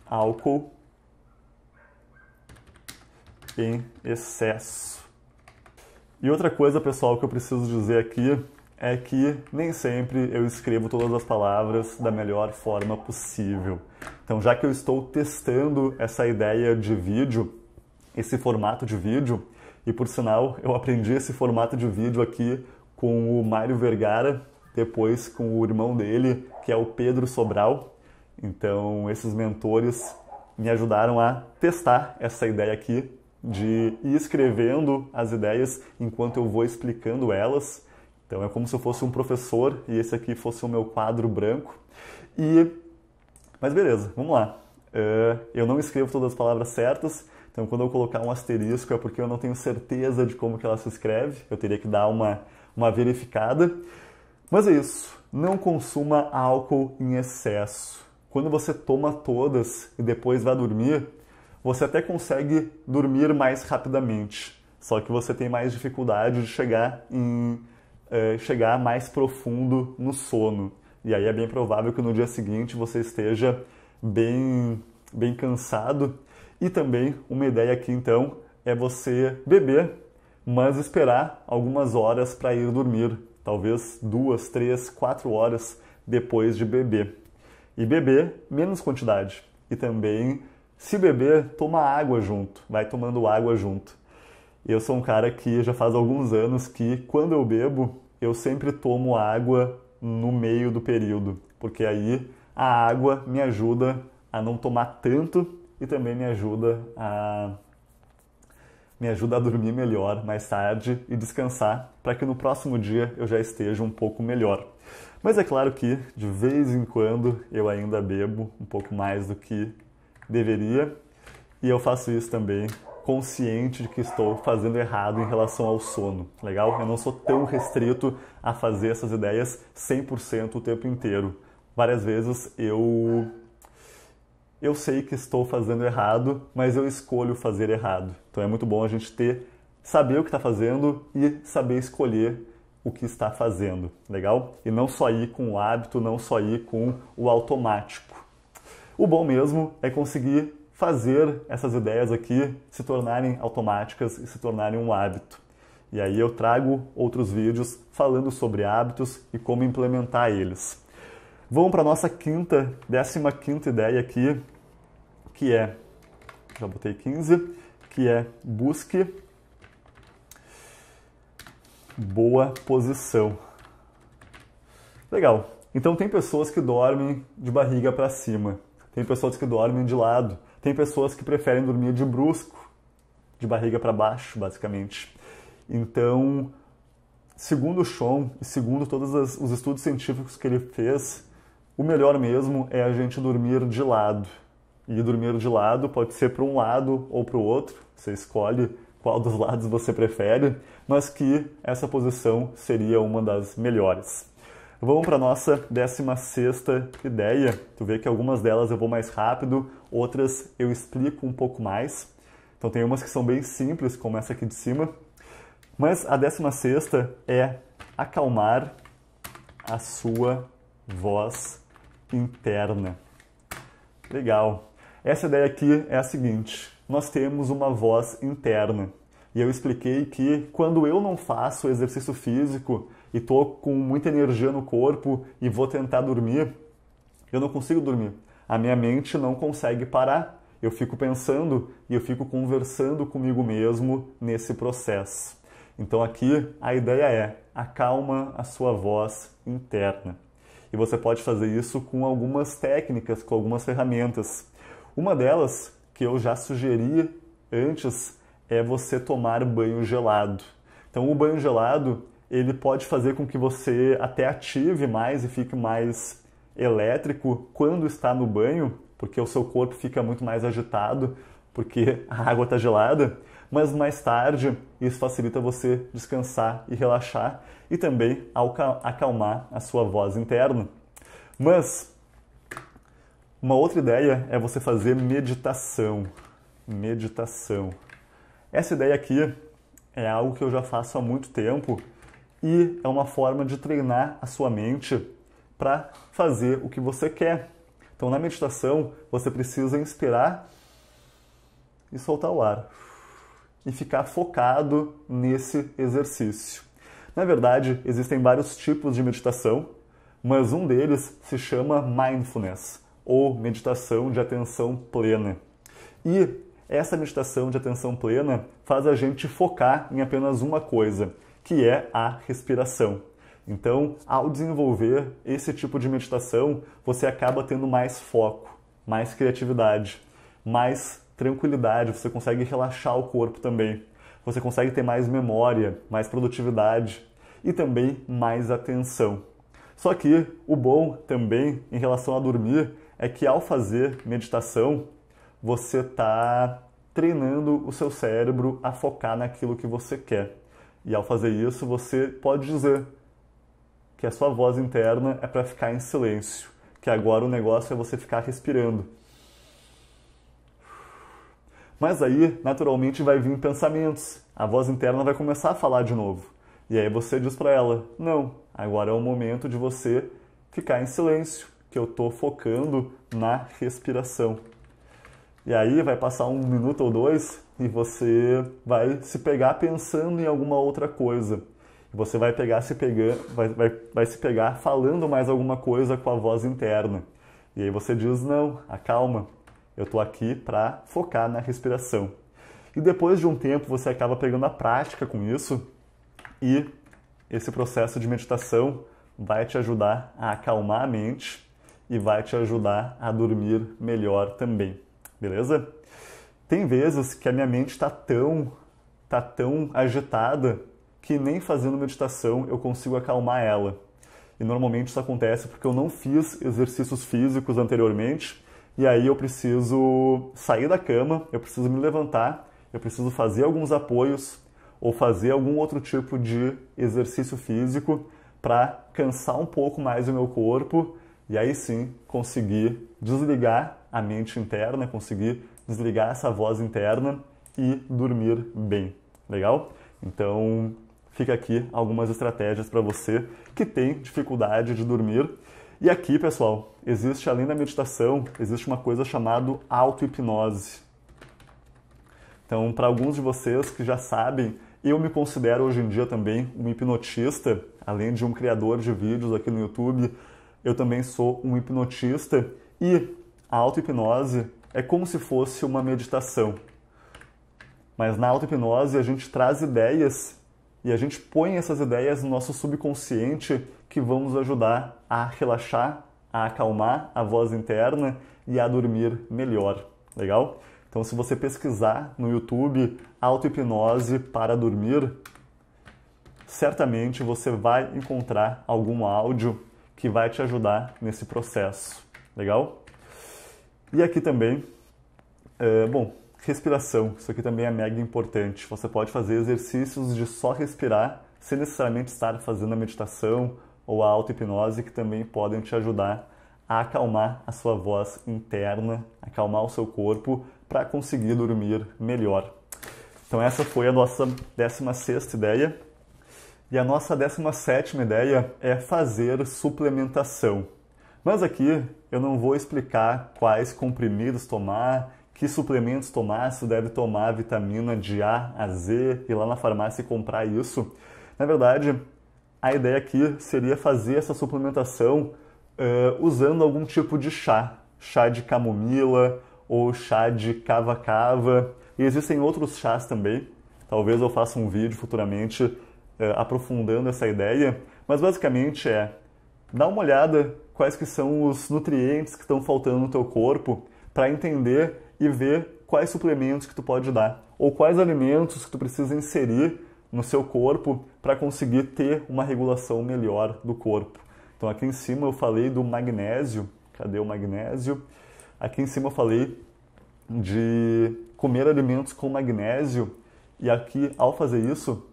álcool em excesso. E outra coisa, pessoal, que eu preciso dizer aqui é que nem sempre eu escrevo todas as palavras da melhor forma possível. Então, já que eu estou testando essa ideia de vídeo, esse formato de vídeo, e por sinal, eu aprendi esse formato de vídeo aqui com o Mário Vergara, depois com o irmão dele, que é o Pedro Sobral. Então, esses mentores me ajudaram a testar essa ideia aqui de ir escrevendo as ideias enquanto eu vou explicando elas. Então, é como se eu fosse um professor e esse aqui fosse o meu quadro branco. E mas beleza, vamos lá. Eh, eu não escrevo todas as palavras certas, então, quando eu colocar um asterisco é porque eu não tenho certeza de como que ela se escreve, eu teria que dar uma, uma verificada. Mas é isso, não consuma álcool em excesso. Quando você toma todas e depois vai dormir, você até consegue dormir mais rapidamente, só que você tem mais dificuldade de chegar em eh, chegar mais profundo no sono. E aí é bem provável que no dia seguinte você esteja bem bem cansado e também uma ideia aqui então é você beber, mas esperar algumas horas para ir dormir, talvez duas, três, quatro horas depois de beber. E beber menos quantidade. E também, se beber, toma água junto, vai tomando água junto. Eu sou um cara que já faz alguns anos que, quando eu bebo, eu sempre tomo água no meio do período, porque aí a água me ajuda a não tomar tanto e também me ajuda a me ajuda a dormir melhor mais tarde e descansar para que no próximo dia eu já esteja um pouco melhor. Mas é claro que de vez em quando eu ainda bebo um pouco mais do que deveria e eu faço isso também consciente de que estou fazendo errado em relação ao sono, legal? Eu não sou tão restrito a fazer essas ideias 100% o tempo inteiro. Várias vezes eu eu sei que estou fazendo errado, mas eu escolho fazer errado. Então é muito bom a gente ter saber o que está fazendo e saber escolher o que está fazendo, legal? E não só ir com o hábito, não só ir com o automático. O bom mesmo é conseguir fazer essas ideias aqui se tornarem automáticas e se tornarem um hábito. E aí eu trago outros vídeos falando sobre hábitos e como implementar eles. Vamos para a nossa quinta, décima quinta ideia aqui, que é, já botei 15, que é busque boa posição. Legal. Então tem pessoas que dormem de barriga para cima, tem pessoas que dormem de lado, tem pessoas que preferem dormir de brusco, de barriga para baixo, basicamente. Então, segundo o Sean e segundo todos os estudos científicos que ele fez, o melhor mesmo é a gente dormir de lado e dormir de lado pode ser para um lado ou para o outro, você escolhe qual dos lados você prefere, mas que essa posição seria uma das melhores. Vamos para a nossa 16 ideia. Tu vê que algumas delas eu vou mais rápido, outras eu explico um pouco mais. Então tem umas que são bem simples, como essa aqui de cima. Mas a 16 é acalmar a sua voz interna. Legal. Essa ideia aqui é a seguinte: nós temos uma voz interna. E eu expliquei que quando eu não faço exercício físico e tô com muita energia no corpo e vou tentar dormir, eu não consigo dormir. A minha mente não consegue parar. Eu fico pensando e eu fico conversando comigo mesmo nesse processo. Então aqui a ideia é acalma a sua voz interna. E você pode fazer isso com algumas técnicas, com algumas ferramentas. Uma delas, que eu já sugeri antes, é você tomar banho gelado. Então, o banho gelado ele pode fazer com que você até ative mais e fique mais elétrico quando está no banho, porque o seu corpo fica muito mais agitado, porque a água está gelada. Mas mais tarde, isso facilita você descansar e relaxar e também acalmar a sua voz interna. Mas uma outra ideia é você fazer meditação. Meditação. Essa ideia aqui é algo que eu já faço há muito tempo e é uma forma de treinar a sua mente para fazer o que você quer. Então, na meditação, você precisa inspirar e soltar o ar e ficar focado nesse exercício. Na verdade, existem vários tipos de meditação, mas um deles se chama mindfulness ou meditação de atenção plena. E essa meditação de atenção plena faz a gente focar em apenas uma coisa, que é a respiração. Então, ao desenvolver esse tipo de meditação, você acaba tendo mais foco, mais criatividade, mais tranquilidade, você consegue relaxar o corpo também. Você consegue ter mais memória, mais produtividade e também mais atenção. Só que o bom também em relação a dormir é que ao fazer meditação, você está treinando o seu cérebro a focar naquilo que você quer. E ao fazer isso, você pode dizer que a sua voz interna é para ficar em silêncio, que agora o negócio é você ficar respirando. Mas aí, naturalmente, vai vir pensamentos. A voz interna vai começar a falar de novo. E aí você diz para ela: "Não, agora é o momento de você ficar em silêncio que eu estou focando na respiração. E aí vai passar um minuto ou dois e você vai se pegar pensando em alguma outra coisa. Você vai pegar se pegar, vai, vai, vai se pegar falando mais alguma coisa com a voz interna. E aí você diz não, acalma. Eu estou aqui para focar na respiração. E depois de um tempo você acaba pegando a prática com isso e esse processo de meditação vai te ajudar a acalmar a mente e vai te ajudar a dormir melhor também, beleza? Tem vezes que a minha mente está tão, tá tão agitada que nem fazendo meditação eu consigo acalmar ela. E normalmente isso acontece porque eu não fiz exercícios físicos anteriormente e aí eu preciso sair da cama, eu preciso me levantar, eu preciso fazer alguns apoios ou fazer algum outro tipo de exercício físico para cansar um pouco mais o meu corpo e aí sim conseguir desligar a mente interna, conseguir desligar essa voz interna e dormir bem. Legal? Então, fica aqui algumas estratégias para você que tem dificuldade de dormir. E aqui, pessoal, existe além da meditação, existe uma coisa chamada auto-hipnose. Então, para alguns de vocês que já sabem, eu me considero hoje em dia também um hipnotista, além de um criador de vídeos aqui no YouTube, eu também sou um hipnotista e a auto-hipnose é como se fosse uma meditação. Mas na auto-hipnose a gente traz ideias e a gente põe essas ideias no nosso subconsciente que vão nos ajudar a relaxar, a acalmar a voz interna e a dormir melhor. Legal? Então, se você pesquisar no YouTube auto-hipnose para dormir, certamente você vai encontrar algum áudio que vai te ajudar nesse processo. Legal? E aqui também, é, bom, respiração. Isso aqui também é mega importante. Você pode fazer exercícios de só respirar, sem necessariamente estar fazendo a meditação ou a auto-hipnose, que também podem te ajudar a acalmar a sua voz interna, acalmar o seu corpo para conseguir dormir melhor. Então essa foi a nossa 16ª ideia. E a nossa 17 ideia é fazer suplementação. Mas aqui eu não vou explicar quais comprimidos tomar, que suplementos tomar, se deve tomar vitamina de A a Z, ir lá na farmácia e comprar isso. Na verdade, a ideia aqui seria fazer essa suplementação uh, usando algum tipo de chá. Chá de camomila ou chá de cava-cava. E existem outros chás também. Talvez eu faça um vídeo futuramente eh, aprofundando essa ideia, mas basicamente é dá uma olhada quais que são os nutrientes que estão faltando no teu corpo para entender e ver quais suplementos que tu pode dar ou quais alimentos que tu precisa inserir no seu corpo para conseguir ter uma regulação melhor do corpo. Então aqui em cima eu falei do magnésio, cadê o magnésio? Aqui em cima eu falei de comer alimentos com magnésio e aqui ao fazer isso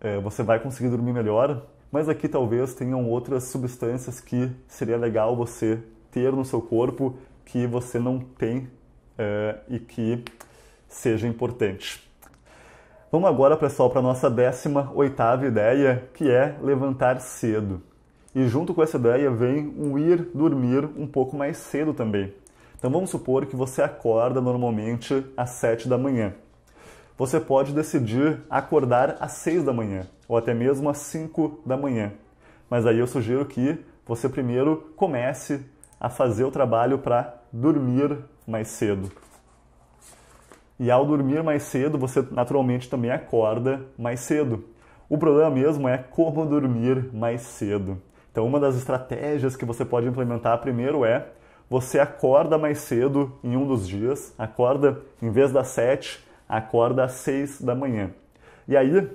é, você vai conseguir dormir melhor, mas aqui talvez tenham outras substâncias que seria legal você ter no seu corpo que você não tem é, e que seja importante. Vamos agora, pessoal, para a nossa 18 oitava ideia, que é levantar cedo. E junto com essa ideia vem o ir dormir um pouco mais cedo também. Então vamos supor que você acorda normalmente às 7 da manhã. Você pode decidir acordar às 6 da manhã ou até mesmo às 5 da manhã. Mas aí eu sugiro que você primeiro comece a fazer o trabalho para dormir mais cedo. E ao dormir mais cedo, você naturalmente também acorda mais cedo. O problema mesmo é como dormir mais cedo. Então, uma das estratégias que você pode implementar primeiro é você acorda mais cedo em um dos dias, acorda em vez das 7, acorda às 6 da manhã. E aí,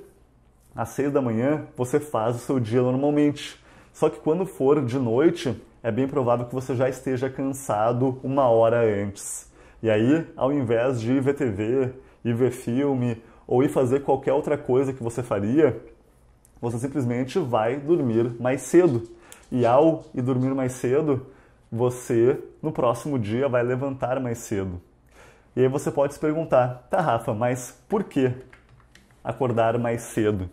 às 6 da manhã, você faz o seu dia normalmente. Só que quando for de noite, é bem provável que você já esteja cansado uma hora antes. E aí, ao invés de ir ver TV, ir ver filme ou ir fazer qualquer outra coisa que você faria, você simplesmente vai dormir mais cedo. E ao ir dormir mais cedo, você no próximo dia vai levantar mais cedo. E aí você pode se perguntar, tá, Rafa, mas por que acordar mais cedo?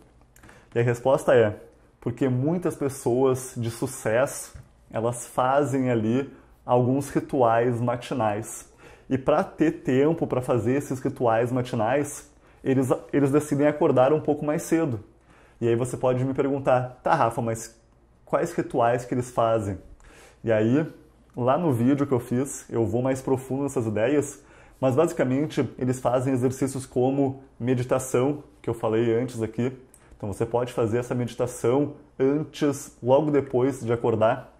E a resposta é, porque muitas pessoas de sucesso, elas fazem ali alguns rituais matinais. E para ter tempo para fazer esses rituais matinais, eles, eles decidem acordar um pouco mais cedo. E aí você pode me perguntar, tá, Rafa, mas quais rituais que eles fazem? E aí, lá no vídeo que eu fiz, eu vou mais profundo nessas ideias, mas basicamente eles fazem exercícios como meditação, que eu falei antes aqui. Então você pode fazer essa meditação antes, logo depois de acordar,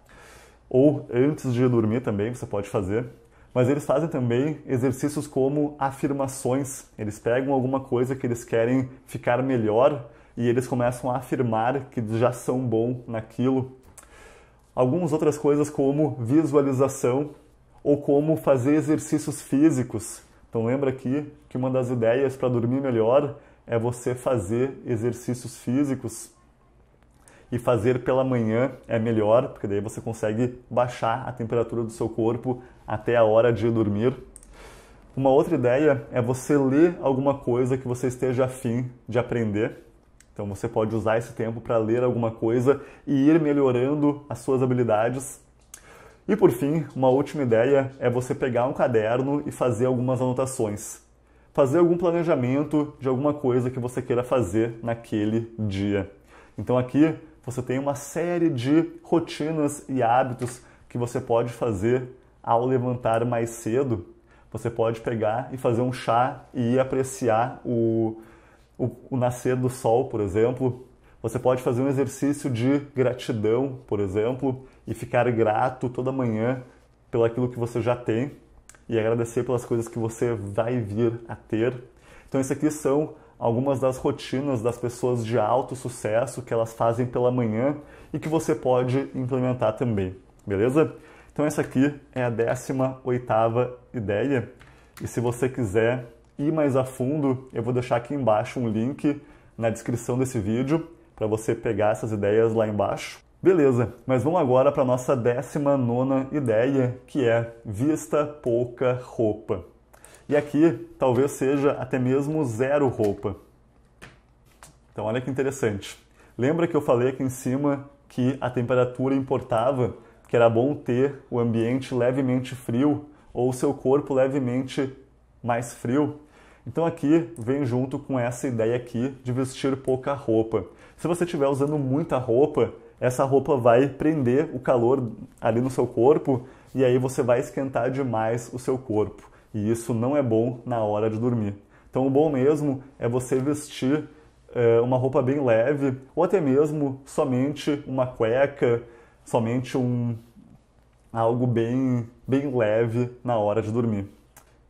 ou antes de dormir também, você pode fazer. Mas eles fazem também exercícios como afirmações. Eles pegam alguma coisa que eles querem ficar melhor e eles começam a afirmar que já são bom naquilo. Algumas outras coisas como visualização, ou como fazer exercícios físicos. Então lembra aqui que uma das ideias para dormir melhor é você fazer exercícios físicos e fazer pela manhã é melhor, porque daí você consegue baixar a temperatura do seu corpo até a hora de dormir. Uma outra ideia é você ler alguma coisa que você esteja afim de aprender. Então você pode usar esse tempo para ler alguma coisa e ir melhorando as suas habilidades e por fim, uma última ideia é você pegar um caderno e fazer algumas anotações. Fazer algum planejamento de alguma coisa que você queira fazer naquele dia. Então aqui você tem uma série de rotinas e hábitos que você pode fazer ao levantar mais cedo. Você pode pegar e fazer um chá e ir apreciar o, o, o nascer do sol, por exemplo. Você pode fazer um exercício de gratidão, por exemplo e ficar grato toda manhã pelo aquilo que você já tem e agradecer pelas coisas que você vai vir a ter. Então, isso aqui são algumas das rotinas das pessoas de alto sucesso que elas fazem pela manhã e que você pode implementar também, beleza? Então, essa aqui é a 18 oitava ideia. E se você quiser ir mais a fundo, eu vou deixar aqui embaixo um link na descrição desse vídeo para você pegar essas ideias lá embaixo. Beleza, mas vamos agora para a nossa décima nona ideia, que é vista pouca roupa. E aqui talvez seja até mesmo zero roupa. Então olha que interessante. Lembra que eu falei aqui em cima que a temperatura importava, que era bom ter o ambiente levemente frio ou o seu corpo levemente mais frio? Então aqui vem junto com essa ideia aqui de vestir pouca roupa. Se você estiver usando muita roupa, essa roupa vai prender o calor ali no seu corpo e aí você vai esquentar demais o seu corpo. E isso não é bom na hora de dormir. Então, o bom mesmo é você vestir é, uma roupa bem leve ou até mesmo somente uma cueca, somente um algo bem, bem leve na hora de dormir.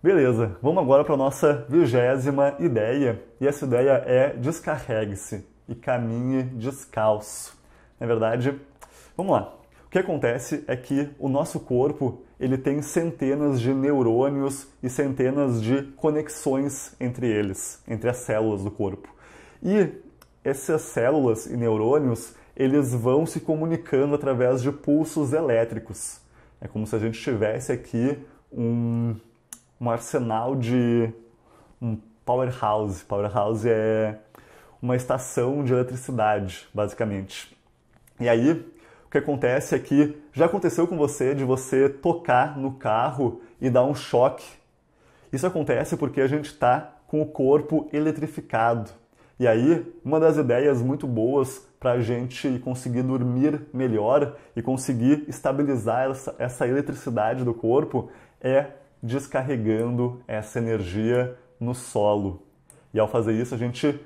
Beleza, vamos agora para a nossa vigésima ideia. E essa ideia é descarregue-se e caminhe descalço. Na é verdade, vamos lá. O que acontece é que o nosso corpo ele tem centenas de neurônios e centenas de conexões entre eles, entre as células do corpo. E essas células e neurônios eles vão se comunicando através de pulsos elétricos. É como se a gente tivesse aqui um, um arsenal de um powerhouse. Powerhouse é uma estação de eletricidade, basicamente. E aí, o que acontece é que já aconteceu com você de você tocar no carro e dar um choque. Isso acontece porque a gente está com o corpo eletrificado. E aí, uma das ideias muito boas para a gente conseguir dormir melhor e conseguir estabilizar essa, essa eletricidade do corpo é descarregando essa energia no solo. E ao fazer isso, a gente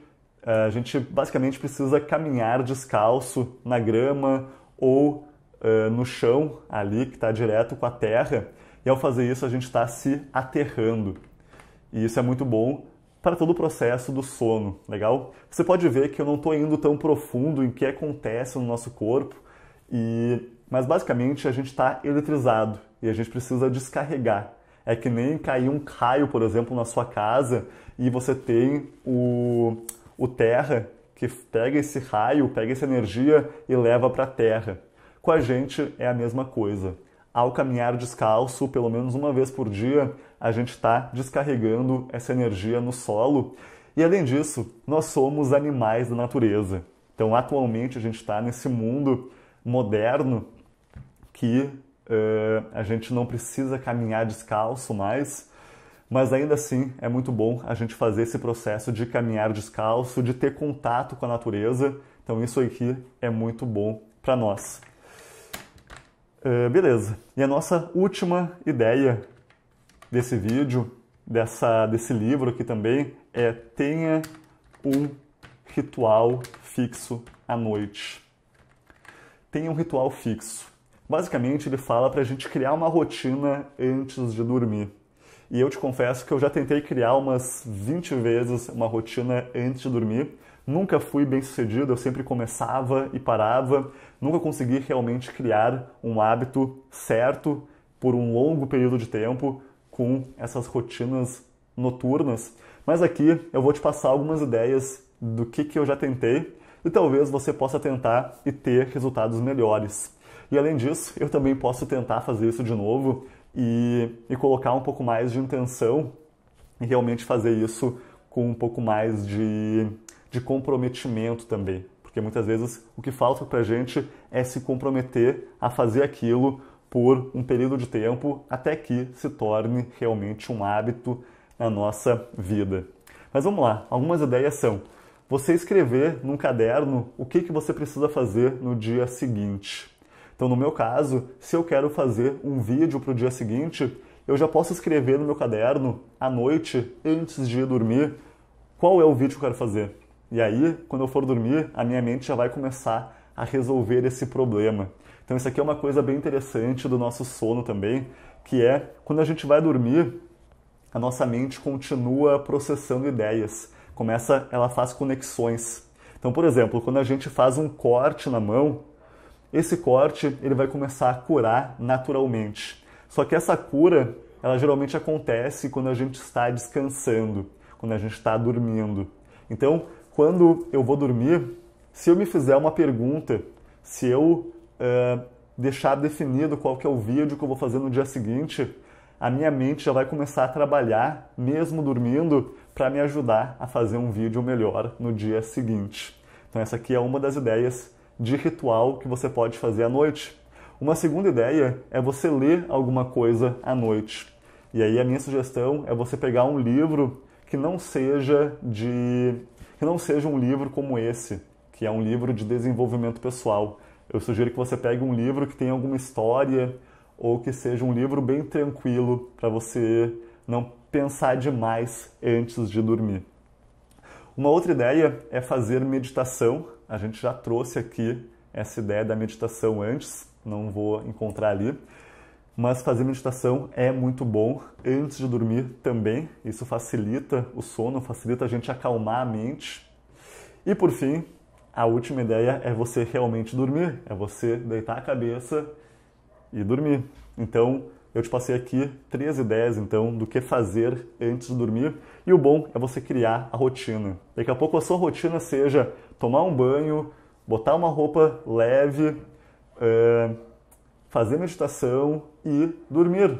é, a gente basicamente precisa caminhar descalço na grama ou uh, no chão ali que está direto com a terra. E ao fazer isso, a gente está se aterrando. E isso é muito bom para todo o processo do sono, legal? Você pode ver que eu não estou indo tão profundo em que acontece no nosso corpo, e... mas basicamente a gente está eletrizado e a gente precisa descarregar. É que nem cair um raio, por exemplo, na sua casa e você tem o o terra que pega esse raio, pega essa energia e leva para a terra. Com a gente é a mesma coisa. Ao caminhar descalço, pelo menos uma vez por dia, a gente está descarregando essa energia no solo. E além disso, nós somos animais da natureza. Então, atualmente, a gente está nesse mundo moderno que uh, a gente não precisa caminhar descalço mais, mas ainda assim é muito bom a gente fazer esse processo de caminhar descalço, de ter contato com a natureza. Então isso aqui é muito bom para nós. É, beleza. E a nossa última ideia desse vídeo, dessa, desse livro aqui também, é tenha um ritual fixo à noite. Tenha um ritual fixo. Basicamente, ele fala para a gente criar uma rotina antes de dormir. E eu te confesso que eu já tentei criar umas 20 vezes uma rotina antes de dormir. Nunca fui bem sucedido, eu sempre começava e parava. Nunca consegui realmente criar um hábito certo por um longo período de tempo com essas rotinas noturnas. Mas aqui eu vou te passar algumas ideias do que, que eu já tentei e talvez você possa tentar e ter resultados melhores. E além disso, eu também posso tentar fazer isso de novo e, e colocar um pouco mais de intenção e realmente fazer isso com um pouco mais de, de comprometimento também. Porque muitas vezes o que falta para a gente é se comprometer a fazer aquilo por um período de tempo até que se torne realmente um hábito na nossa vida. Mas vamos lá, algumas ideias são você escrever num caderno o que, que você precisa fazer no dia seguinte. Então, no meu caso, se eu quero fazer um vídeo para o dia seguinte, eu já posso escrever no meu caderno à noite, antes de ir dormir, qual é o vídeo que eu quero fazer. E aí, quando eu for dormir, a minha mente já vai começar a resolver esse problema. Então, isso aqui é uma coisa bem interessante do nosso sono também, que é quando a gente vai dormir, a nossa mente continua processando ideias, começa, ela faz conexões. Então, por exemplo, quando a gente faz um corte na mão, esse corte ele vai começar a curar naturalmente. Só que essa cura, ela geralmente acontece quando a gente está descansando, quando a gente está dormindo. Então, quando eu vou dormir, se eu me fizer uma pergunta, se eu uh, deixar definido qual que é o vídeo que eu vou fazer no dia seguinte, a minha mente já vai começar a trabalhar, mesmo dormindo, para me ajudar a fazer um vídeo melhor no dia seguinte. Então, essa aqui é uma das ideias de ritual que você pode fazer à noite. Uma segunda ideia é você ler alguma coisa à noite. E aí a minha sugestão é você pegar um livro que não seja de que não seja um livro como esse, que é um livro de desenvolvimento pessoal. Eu sugiro que você pegue um livro que tenha alguma história ou que seja um livro bem tranquilo para você não pensar demais antes de dormir. Uma outra ideia é fazer meditação a gente já trouxe aqui essa ideia da meditação antes, não vou encontrar ali. Mas fazer meditação é muito bom antes de dormir também. Isso facilita o sono, facilita a gente acalmar a mente. E por fim, a última ideia é você realmente dormir, é você deitar a cabeça e dormir. Então, eu te passei aqui três ideias então do que fazer antes de dormir. E o bom é você criar a rotina. Daqui a pouco a sua rotina seja tomar um banho, botar uma roupa leve, uh, fazer meditação e dormir.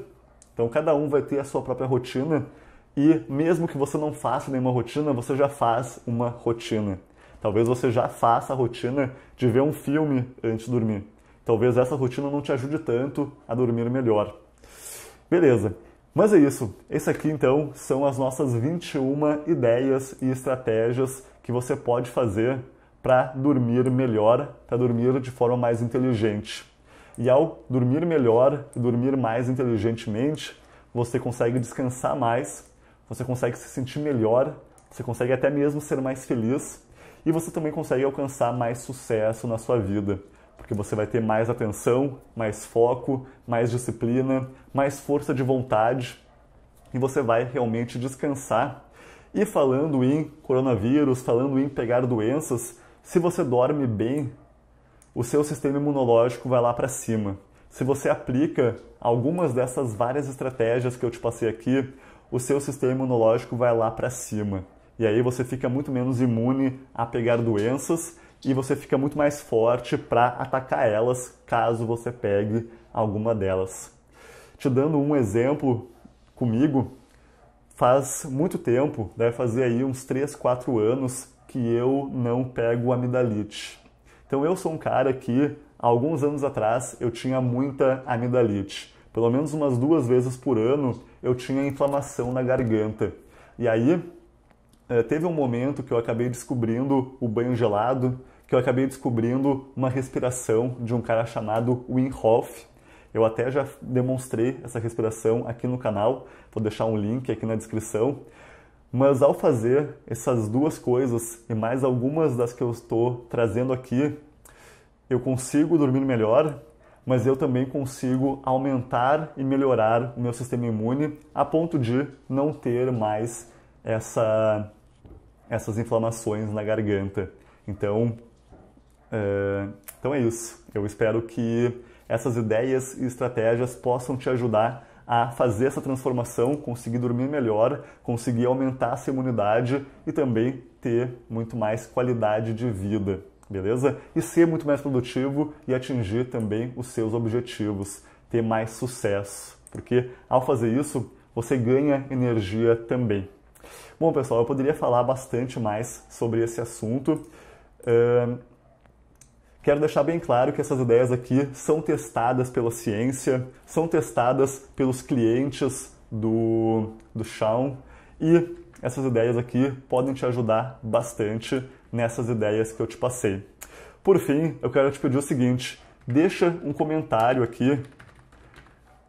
Então cada um vai ter a sua própria rotina e mesmo que você não faça nenhuma rotina, você já faz uma rotina. Talvez você já faça a rotina de ver um filme antes de dormir. Talvez essa rotina não te ajude tanto a dormir melhor. Beleza. Mas é isso. Esse aqui então são as nossas 21 ideias e estratégias que você pode fazer para dormir melhor, para dormir de forma mais inteligente. E ao dormir melhor, dormir mais inteligentemente, você consegue descansar mais, você consegue se sentir melhor, você consegue até mesmo ser mais feliz e você também consegue alcançar mais sucesso na sua vida porque você vai ter mais atenção, mais foco, mais disciplina, mais força de vontade e você vai realmente descansar. E falando em coronavírus, falando em pegar doenças, se você dorme bem, o seu sistema imunológico vai lá para cima. Se você aplica algumas dessas várias estratégias que eu te passei aqui, o seu sistema imunológico vai lá para cima. E aí você fica muito menos imune a pegar doenças e você fica muito mais forte para atacar elas caso você pegue alguma delas. Te dando um exemplo comigo, faz muito tempo, deve fazer aí uns 3, 4 anos que eu não pego amidalite. Então eu sou um cara que alguns anos atrás eu tinha muita amidalite. Pelo menos umas duas vezes por ano eu tinha inflamação na garganta. E aí é, teve um momento que eu acabei descobrindo o banho gelado, que eu acabei descobrindo uma respiração de um cara chamado Wim Hof. Eu até já demonstrei essa respiração aqui no canal, vou deixar um link aqui na descrição. Mas ao fazer essas duas coisas e mais algumas das que eu estou trazendo aqui, eu consigo dormir melhor, mas eu também consigo aumentar e melhorar o meu sistema imune a ponto de não ter mais essa essas inflamações na garganta. Então, uh, então é isso. Eu espero que essas ideias e estratégias possam te ajudar a fazer essa transformação, conseguir dormir melhor, conseguir aumentar sua imunidade e também ter muito mais qualidade de vida, beleza? E ser muito mais produtivo e atingir também os seus objetivos, ter mais sucesso, porque ao fazer isso você ganha energia também. Bom, pessoal, eu poderia falar bastante mais sobre esse assunto. Uh, quero deixar bem claro que essas ideias aqui são testadas pela ciência, são testadas pelos clientes do, do chão e essas ideias aqui podem te ajudar bastante nessas ideias que eu te passei. Por fim, eu quero te pedir o seguinte: deixa um comentário aqui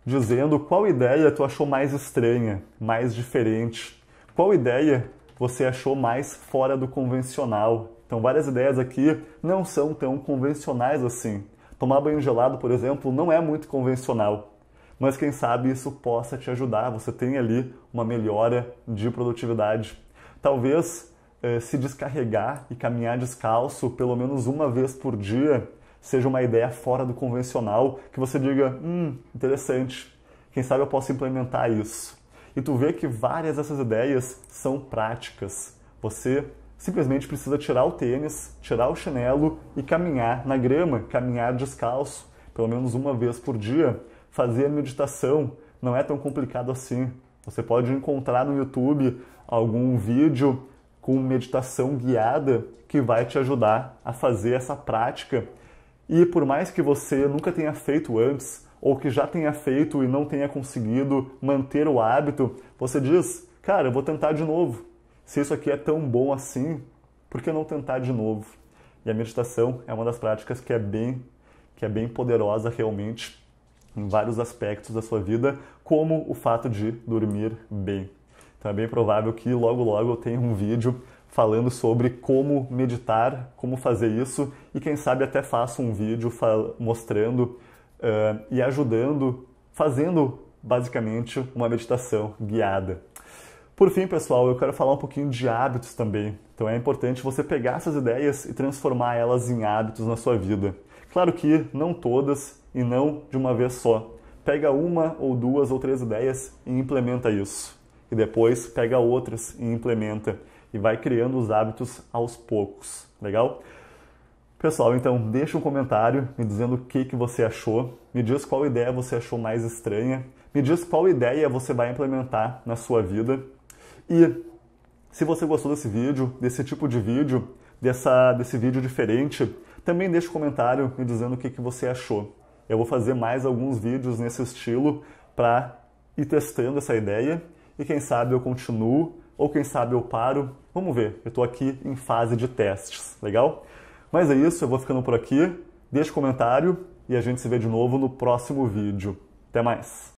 dizendo qual ideia tu achou mais estranha, mais diferente qual ideia você achou mais fora do convencional? Então, várias ideias aqui não são tão convencionais assim. Tomar banho gelado, por exemplo, não é muito convencional. Mas quem sabe isso possa te ajudar, você tem ali uma melhora de produtividade. Talvez eh, se descarregar e caminhar descalço pelo menos uma vez por dia seja uma ideia fora do convencional que você diga: hum, interessante, quem sabe eu posso implementar isso. E tu vê que várias dessas ideias são práticas. Você simplesmente precisa tirar o tênis, tirar o chinelo e caminhar na grama, caminhar descalço, pelo menos uma vez por dia, fazer meditação. Não é tão complicado assim. Você pode encontrar no YouTube algum vídeo com meditação guiada que vai te ajudar a fazer essa prática. E por mais que você nunca tenha feito antes, ou que já tenha feito e não tenha conseguido manter o hábito, você diz: "Cara, eu vou tentar de novo. Se isso aqui é tão bom assim, por que não tentar de novo?" E a meditação é uma das práticas que é bem que é bem poderosa realmente em vários aspectos da sua vida, como o fato de dormir bem. Então é bem provável que logo logo eu tenha um vídeo falando sobre como meditar, como fazer isso e quem sabe até faça um vídeo mostrando uh, e ajudando, fazendo basicamente uma meditação guiada. Por fim, pessoal, eu quero falar um pouquinho de hábitos também. Então é importante você pegar essas ideias e transformar elas em hábitos na sua vida. Claro que não todas e não de uma vez só. Pega uma ou duas ou três ideias e implementa isso. E depois pega outras e implementa. E vai criando os hábitos aos poucos. Legal? Pessoal, então deixa um comentário me dizendo o que, que você achou, me diz qual ideia você achou mais estranha, me diz qual ideia você vai implementar na sua vida. E se você gostou desse vídeo, desse tipo de vídeo, dessa, desse vídeo diferente, também deixa um comentário me dizendo o que, que você achou. Eu vou fazer mais alguns vídeos nesse estilo para ir testando essa ideia e quem sabe eu continuo ou quem sabe eu paro. Vamos ver, eu estou aqui em fase de testes, legal? Mas é isso, eu vou ficando por aqui. Deixe comentário e a gente se vê de novo no próximo vídeo. Até mais!